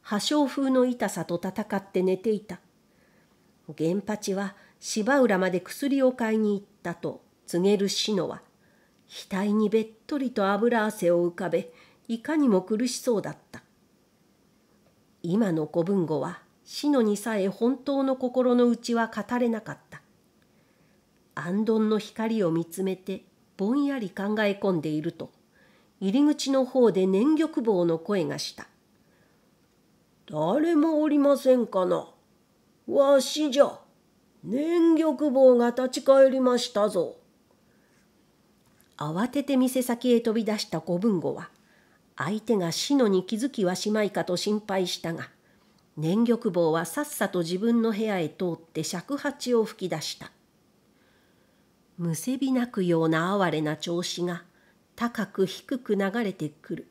破傷風の痛さと戦って寝ていた源八は芝浦まで薬を買いに行ったと告げる志野は額にべっとりと油汗を浮かべいかにも苦しそうだった今の古文語は志野にさえ本当の心の内は語れなかった安どんの光を見つめてぼんやり考え込んでいると入り口の方で年玉棒の声がした。誰もおりませんかな。わしじゃ。年玉棒が立ち返りましたぞ。慌てて店先へ飛び出した古文吾は、相手が死のに気づきはしまいかと心配したが、年玉棒はさっさと自分の部屋へ通って尺八を吹き出した。むせび泣くような哀れな調子が高く低く流れてくる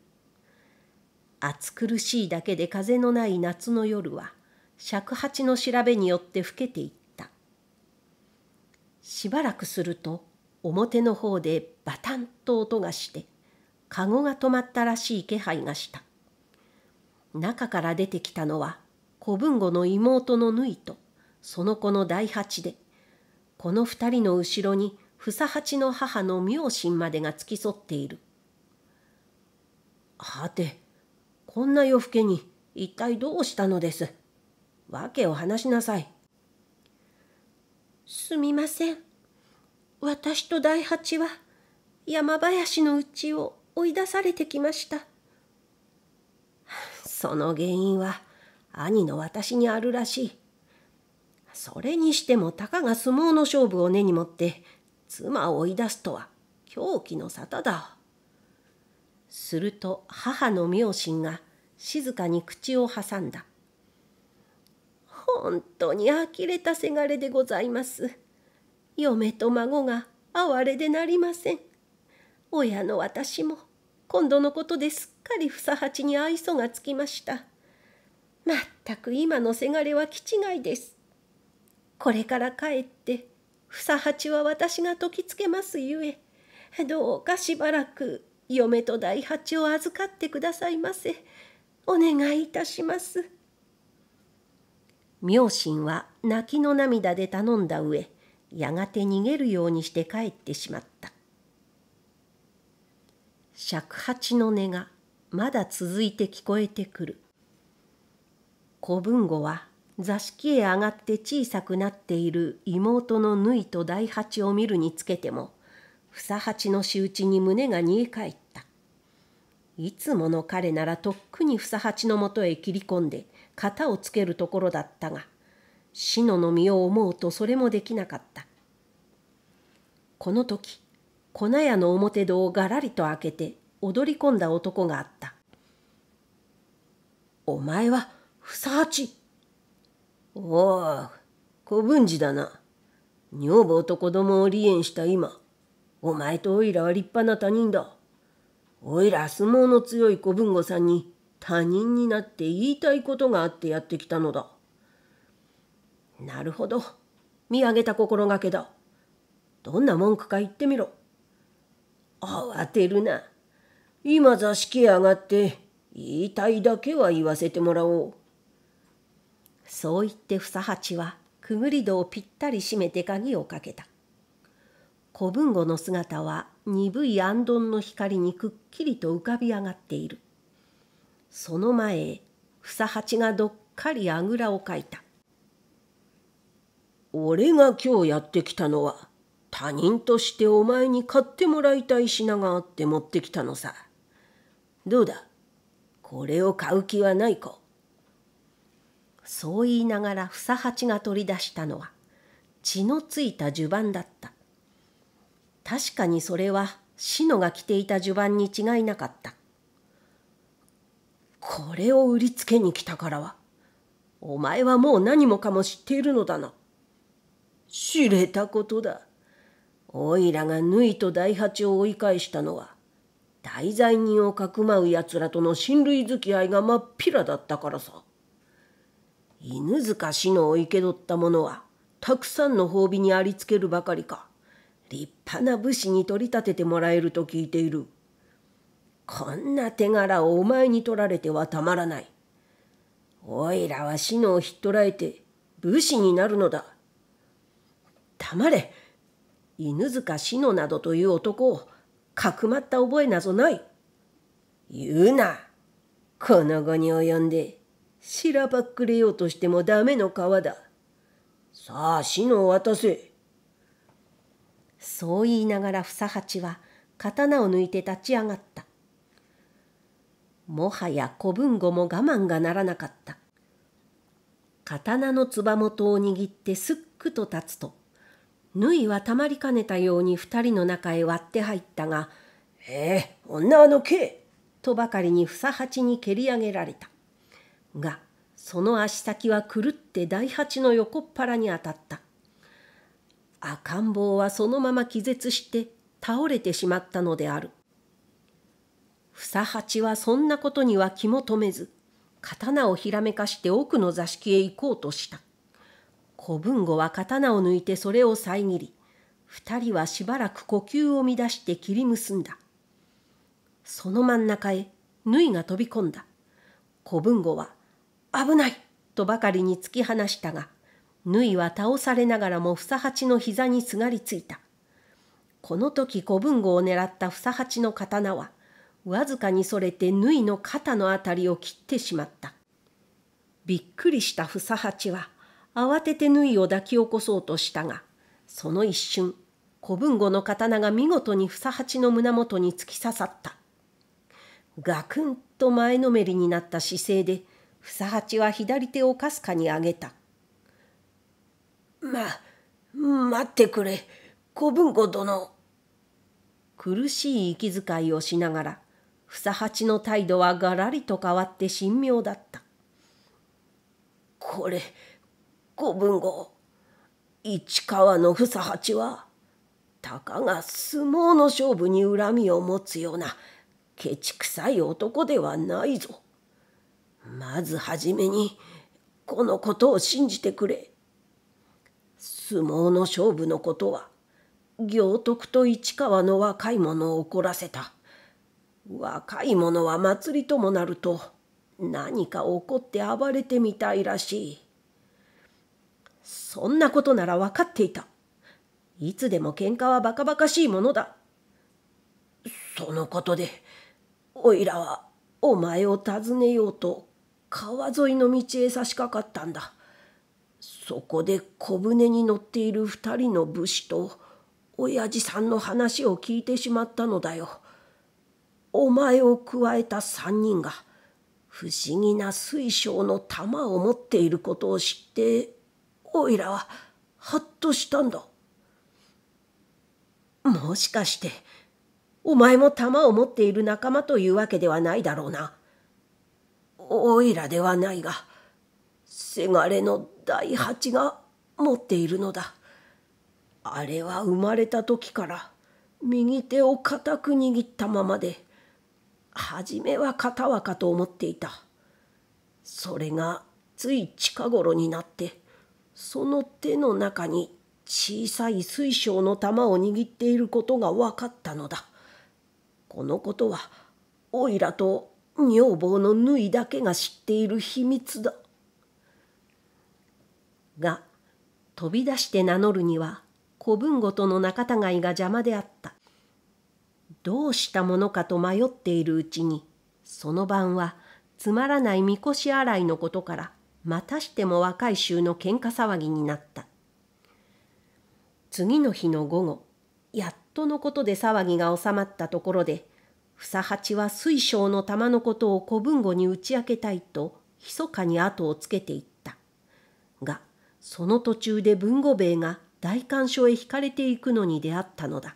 暑苦しいだけで風のない夏の夜は尺八の調べによって老けていったしばらくすると表の方でバタンと音がして籠が止まったらしい気配がした中から出てきたのは小文吾の妹の縫とその子の大八でこの二人の後ろに房八の母の妙心までが付き添っている。はて、こんな夜更けに一体どうしたのです。訳を話しなさい。すみません。私と大八は山林のうちを追い出されてきました。その原因は兄の私にあるらしい。それにしてもたかが相撲の勝負を根に持って妻を追い出すとは狂気の沙汰だ。すると母の妙心が静かに口を挟んだ。本当に呆れたせがれでございます。嫁と孫が哀れでなりません。親の私も今度のことですっかり房八に愛想がつきました。まったく今のせがれは気違いです。これから帰って房八は私が解きつけますゆえどうかしばらく嫁と大八を預かってくださいませお願いいたします明神は泣きの涙で頼んだ上やがて逃げるようにして帰ってしまった尺八の音がまだ続いて聞こえてくる小文吾は座敷へ上がって小さくなっている妹の縫いと大八を見るにつけても房八の仕打ちに胸が煮え返ったいつもの彼ならとっくに房八のもとへ切り込んで型をつけるところだったが志乃の身を思うとそれもできなかったこの時粉屋の表戸をがらりと開けて踊り込んだ男があった「お前は房八!」おお、古文字だな。女房と子供を離縁した今、お前とおいらは立派な他人だ。おいら相撲の強い古文吾さんに他人になって言いたいことがあってやってきたのだ。なるほど。見上げた心がけだ。どんな文句か言ってみろ。慌てるな。今座敷へ上がって言いたいだけは言わせてもらおう。そう言って房八はくぐり戸をぴったり閉めて鍵をかけた古文吾の姿は鈍い暗んの光にくっきりと浮かび上がっているその前へ房八がどっかりあぐらをかいた俺が今日やってきたのは他人としてお前に買ってもらいたい品があって持ってきたのさどうだこれを買う気はないかそう言いながら房八が取り出したのは血のついた襦袢だった確かにそれは志乃が着ていた襦袢に違いなかったこれを売りつけに来たからはお前はもう何もかも知っているのだな知れたことだおいらが縫と大八を追い返したのは大罪人をかくまう奴らとの親類付き合いが真っ平だったからさ犬塚氏のお生け取ったものはたくさんの褒美にありつけるばかりか立派な武士に取り立ててもらえると聞いているこんな手柄をお前に取られてはたまらないおいらは死のをひっ捕らえて武士になるのだ黙れ犬塚志のなどという男をかくまった覚えなぞない言うなこの後に及んでしらばっくれようとしてもダメの川だ。さあ、死のを渡せ。そう言いながら房八は刀を抜いて立ち上がった。もはや古文語も我慢がならなかった。刀のつば元を握ってすっくと立つと、縫いはたまりかねたように二人の中へ割って入ったが、ええ、女のけとばかりに房八に蹴り上げられた。がその足先は狂って大八の横っ腹に当たった赤ん坊はそのまま気絶して倒れてしまったのである房八はそんなことには気も留めず刀をひらめかして奥の座敷へ行こうとした小文吾は刀を抜いてそれを遮り二人はしばらく呼吸を乱して切り結んだその真ん中へ縫いが飛び込んだ小文吾は危ないとばかりに突き放したが、縫いは倒されながらも房八の膝にすがりついた。この時小文吾を狙った房八の刀は、わずかにそれて縫いの肩のあたりを切ってしまった。びっくりした房八は、慌てて縫いを抱き起こそうとしたが、その一瞬、小文吾の刀が見事に房八の胸元に突き刺さった。ガクンと前のめりになった姿勢で、草八は左手をかすかに上げた。ま、待ってくれ、小文庫殿。苦しい息遣いをしながら、房八の態度はがらりと変わって神妙だった。これ、小文庫。市川の房八は、たかが相撲の勝負に恨みを持つような、ケチくさい男ではないぞ。まずはじめにこのことを信じてくれ相撲の勝負のことは行徳と市川の若い者を怒らせた若い者は祭りともなると何か怒って暴れてみたいらしいそんなことなら分かっていたいつでも喧嘩はバカバカしいものだそのことでおいらはお前を訪ねようと川沿いの道へ差し掛かったんだそこで小舟に乗っている二人の武士と親父さんの話を聞いてしまったのだよお前を加えた三人が不思議な水晶の玉を持っていることを知っておいらははっとしたんだもしかしてお前も玉を持っている仲間というわけではないだろうなおいらではないがせがれの大八が持っているのだあれは生まれた時から右手を固く握ったままで初めは片輪かと思っていたそれがつい近頃になってその手の中に小さい水晶の玉を握っていることが分かったのだこのことはおいらと女房の縫いだけが知っている秘密だ。が飛び出して名乗るには古文ごとの仲違いが邪魔であった。どうしたものかと迷っているうちにその晩はつまらないみこし洗いのことからまたしても若い衆の喧嘩騒ぎになった。次の日の午後やっとのことで騒ぎが収まったところで房八は水晶の玉のことを古文語に打ち明けたいと、密かに後をつけていった。が、その途中で文語兵衛が大官所へ引かれていくのに出会ったのだ。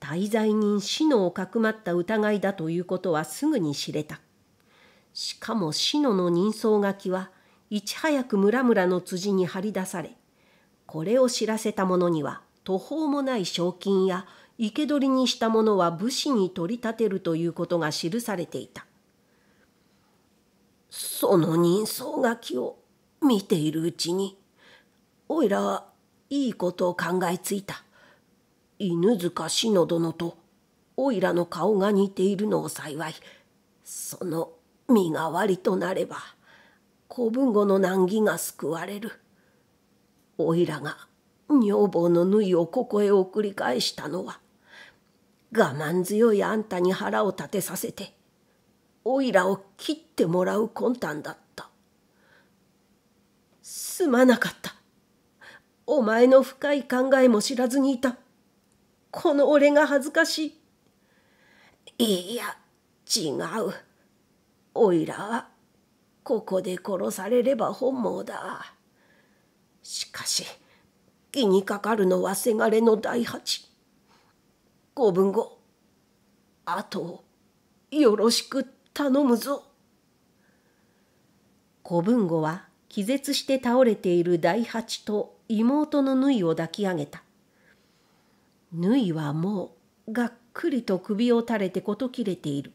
滞在人死のをかくまった疑いだということはすぐに知れた。しかも死のの人相書きは、いち早く村々の辻に張り出され、これを知らせた者には途方もない賞金や生け捕りにした者は武士に取り立てるということが記されていたその人相書きを見ているうちにおいらはいいことを考えついた犬塚乃殿とおいらの顔が似ているのを幸いその身代わりとなれば子分後の難儀が救われるおいらが女房の縫いをここへ送り返したのは我慢強いあんたに腹を立てさせておいらを切ってもらう魂胆だったすまなかったお前の深い考えも知らずにいたこの俺が恥ずかしいいや違うおいらはここで殺されれば本望だしかし気にかかるのはせがれの第八公文後あとよろしく頼むぞ。古文後は気絶して倒れている大八と妹の縫いを抱き上げた。縫いはもうがっくりと首を垂れて事切れている。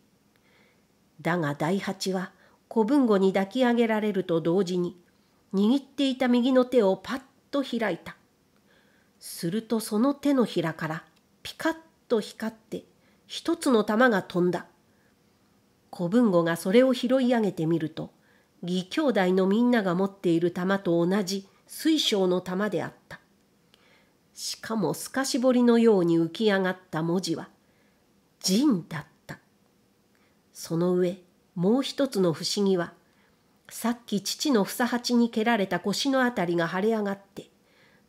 だが大八は古文後に抱き上げられると同時に握っていた右の手をパッと開いた。するとその手のひらからピカッと光って一つの玉が飛んだ古文吾がそれを拾い上げてみると義兄弟のみんなが持っている玉と同じ水晶の玉であったしかも透かし彫りのように浮き上がった文字は「仁」だったその上もう一つの不思議はさっき父の房八に蹴られた腰のあたりが腫れ上がって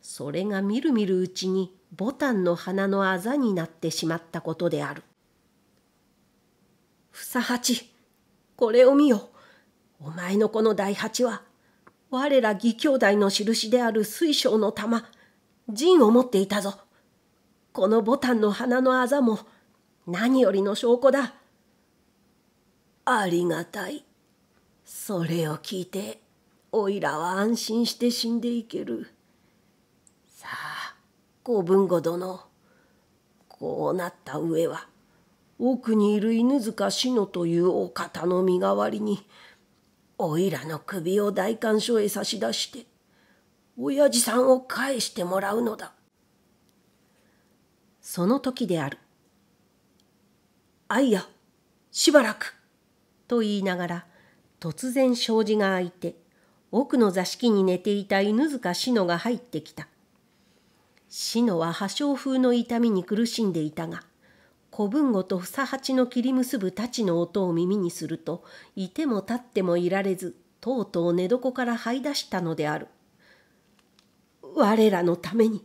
それがみるみるうちに牡丹の花のあざになってしまったことである。房八、これを見よ。お前のこの大八は、我ら義兄弟の印である水晶の玉、陣を持っていたぞ。この牡丹の花のあざも、何よりの証拠だ。ありがたい。それを聞いて、おいらは安心して死んでいける。公文吾殿こうなった上は奥にいる犬塚志乃というお方の身代わりにおいらの首を代官所へ差し出して親父さんを返してもらうのだその時である「あいやしばらく」と言いながら突然障子が開いて奥の座敷に寝ていた犬塚志乃が入ってきた志乃は破傷風の痛みに苦しんでいたが、古文語と房八の切り結ぶ太刀の音を耳にすると、いても立ってもいられず、とうとう寝床から這い出したのである。我らのために、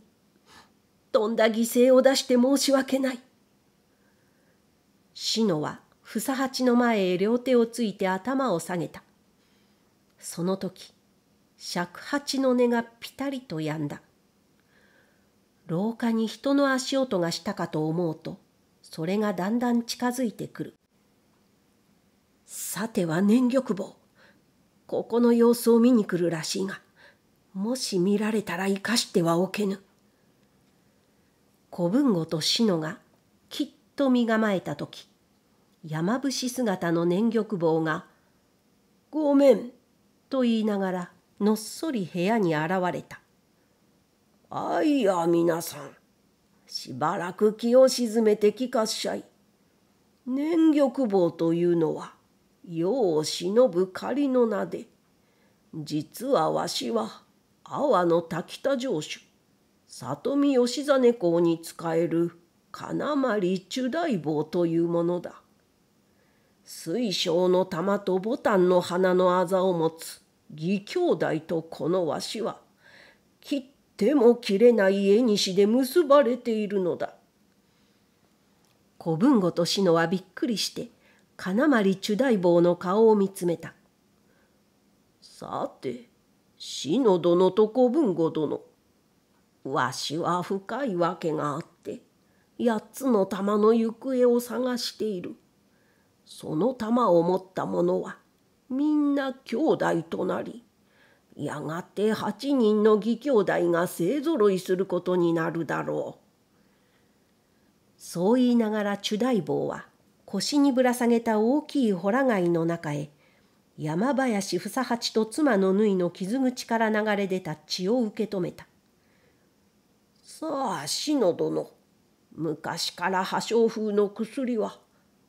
とんだ犠牲を出して申し訳ない。志乃は房八の前へ両手をついて頭を下げた。その時、尺八の根がぴたりと止んだ。廊下に人の足音がしたかと思うと、それがだんだん近づいてくる。さては年玉坊。ここの様子を見に来るらしいが、もし見られたら生かしてはおけぬ。小文吾と志乃がきっと身構えた時、山伏姿の年玉坊が、ごめん、と言いながら、のっそり部屋に現れた。あいや皆さんしばらく気を沈めて聞かっしゃい。年玉坊というのは世を忍ぶ仮の名で実はわしは阿波の滝田城主里見義実公に仕える金丸中大坊というものだ。水晶の玉と牡丹の花のあざを持つ義兄弟とこのわしはきっても切れない絵にしで結ばれているのだ。古文吾と志乃はびっくりして、金丸中大坊の顔を見つめた。さて、志乃殿と古文吾殿、わしは深いわけがあって、八つの玉の行方を探している。その玉を持った者は、みんな兄弟となり、やがて八人の義兄弟が勢ぞろいすることになるだろう。そう言いながら主大坊は腰にぶら下げた大きいほら貝の中へ山林房八と妻の縫いの傷口から流れ出た血を受け止めた。さあ篠殿昔から破傷風の薬は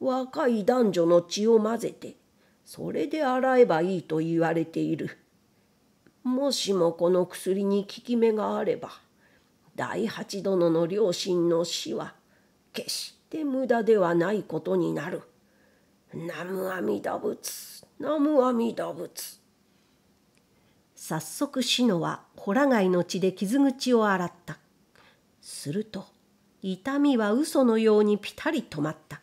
若い男女の血を混ぜてそれで洗えばいいと言われている。もしもこの薬に効き目があれば第八殿の両親の死は決して無駄ではないことになる。南無阿弥陀仏南無阿弥陀仏早速死のはホラ貝の血で傷口を洗ったすると痛みは嘘のようにピタリ止まった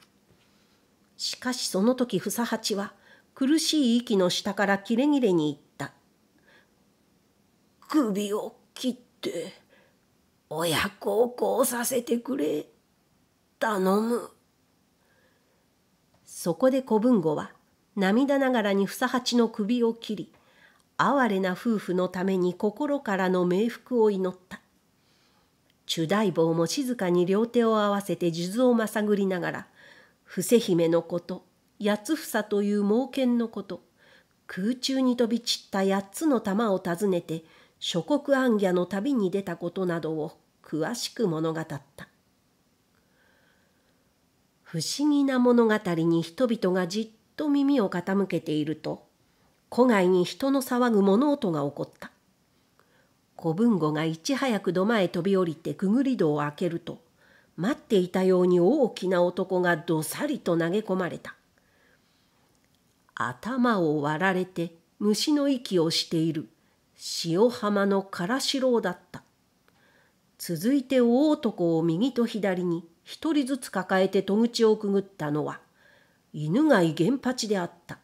しかしその時房八は苦しい息の下から切れ切れに言った首を切って親孝行させてくれ頼むそこで小文吾は涙ながらに房八の首を切り哀れな夫婦のために心からの冥福を祈った中大坊も静かに両手を合わせて数珠をまさぐりながら伏姫のこと八房という猛犬のこと空中に飛び散った八つの玉を訪ねて諸国暗夜の旅に出たことなどを詳しく物語った不思議な物語に人々がじっと耳を傾けていると戸外に人の騒ぐ物音が起こった古文吾がいち早く土間へ飛び降りてくぐり戸を開けると待っていたように大きな男がどさりと投げ込まれた頭を割られて虫の息をしている塩浜の唐四郎だった。続いて大男を右と左に一人ずつ抱えて戸口をくぐったのは犬貝源八であった。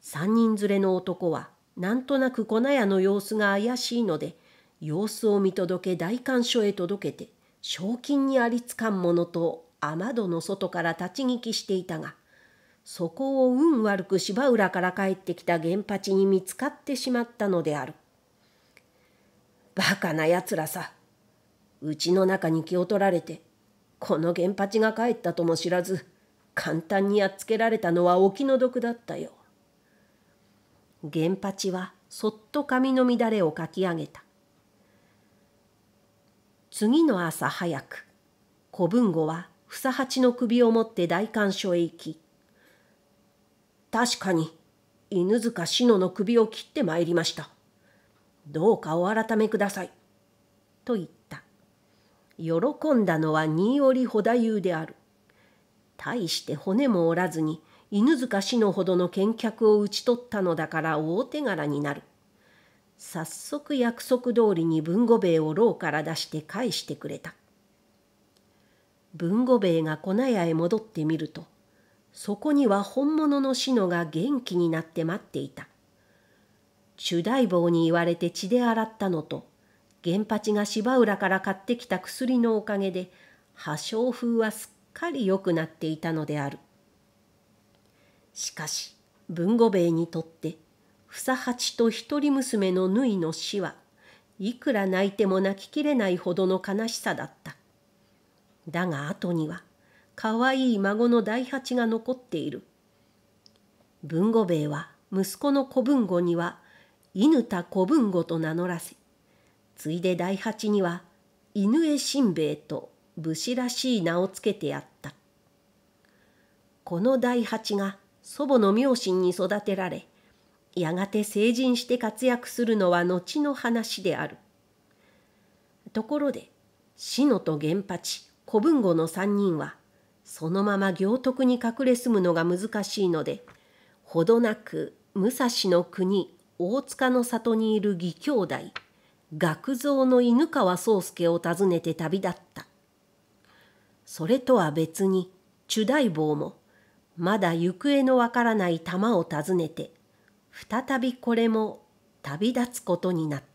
三人連れの男はなんとなく粉屋の様子が怪しいので様子を見届け代官所へ届けて賞金にありつかんものと雨戸の外から立ち聞きしていたがそこを運悪く芝浦から帰ってきた源八に見つかってしまったのである。バカな奴らさ。うちの中に気を取られて、この源八が帰ったとも知らず、簡単にやっつけられたのはお気の毒だったよ。源八はそっと髪の乱れをかき上げた。次の朝早く、小文吾は房八の首を持って大官所へ行き、確かに、犬塚志乃の首を切ってまいりました。どうかお改めください。と言った。喜んだのは新織穂太夫である。大して骨も折らずに、犬塚志乃ほどの見客を討ち取ったのだから大手柄になる。早速約束通りに文吾兵衛を牢から出して返してくれた文吾兵衛が粉屋へ戻ってみるとそこには本物のシノが元気になって待っていた。主大坊に言われて血で洗ったのと、原八が芝浦から買ってきた薬のおかげで、破傷風はすっかり良くなっていたのである。しかし、文吾兵衛にとって、房八と一人娘の縫いの死はいくら泣いても泣ききれないほどの悲しさだった。だが後には、かわいい孫の大八が残っている。文吾兵衛は息子の小文吾には犬田小文吾と名乗らせ、ついで大八には犬江新兵衛と武士らしい名をつけてやった。この大八が祖母の妙心に育てられ、やがて成人して活躍するのは後の話である。ところで、篠と源八、小文吾の三人は、そのまま行徳に隠れ住むのが難しいのでほどなく武蔵の国大塚の里にいる義兄弟学蔵の犬川宗介を訪ねて旅立ったそれとは別に中大坊もまだ行方のわからない玉を訪ねて再びこれも旅立つことになった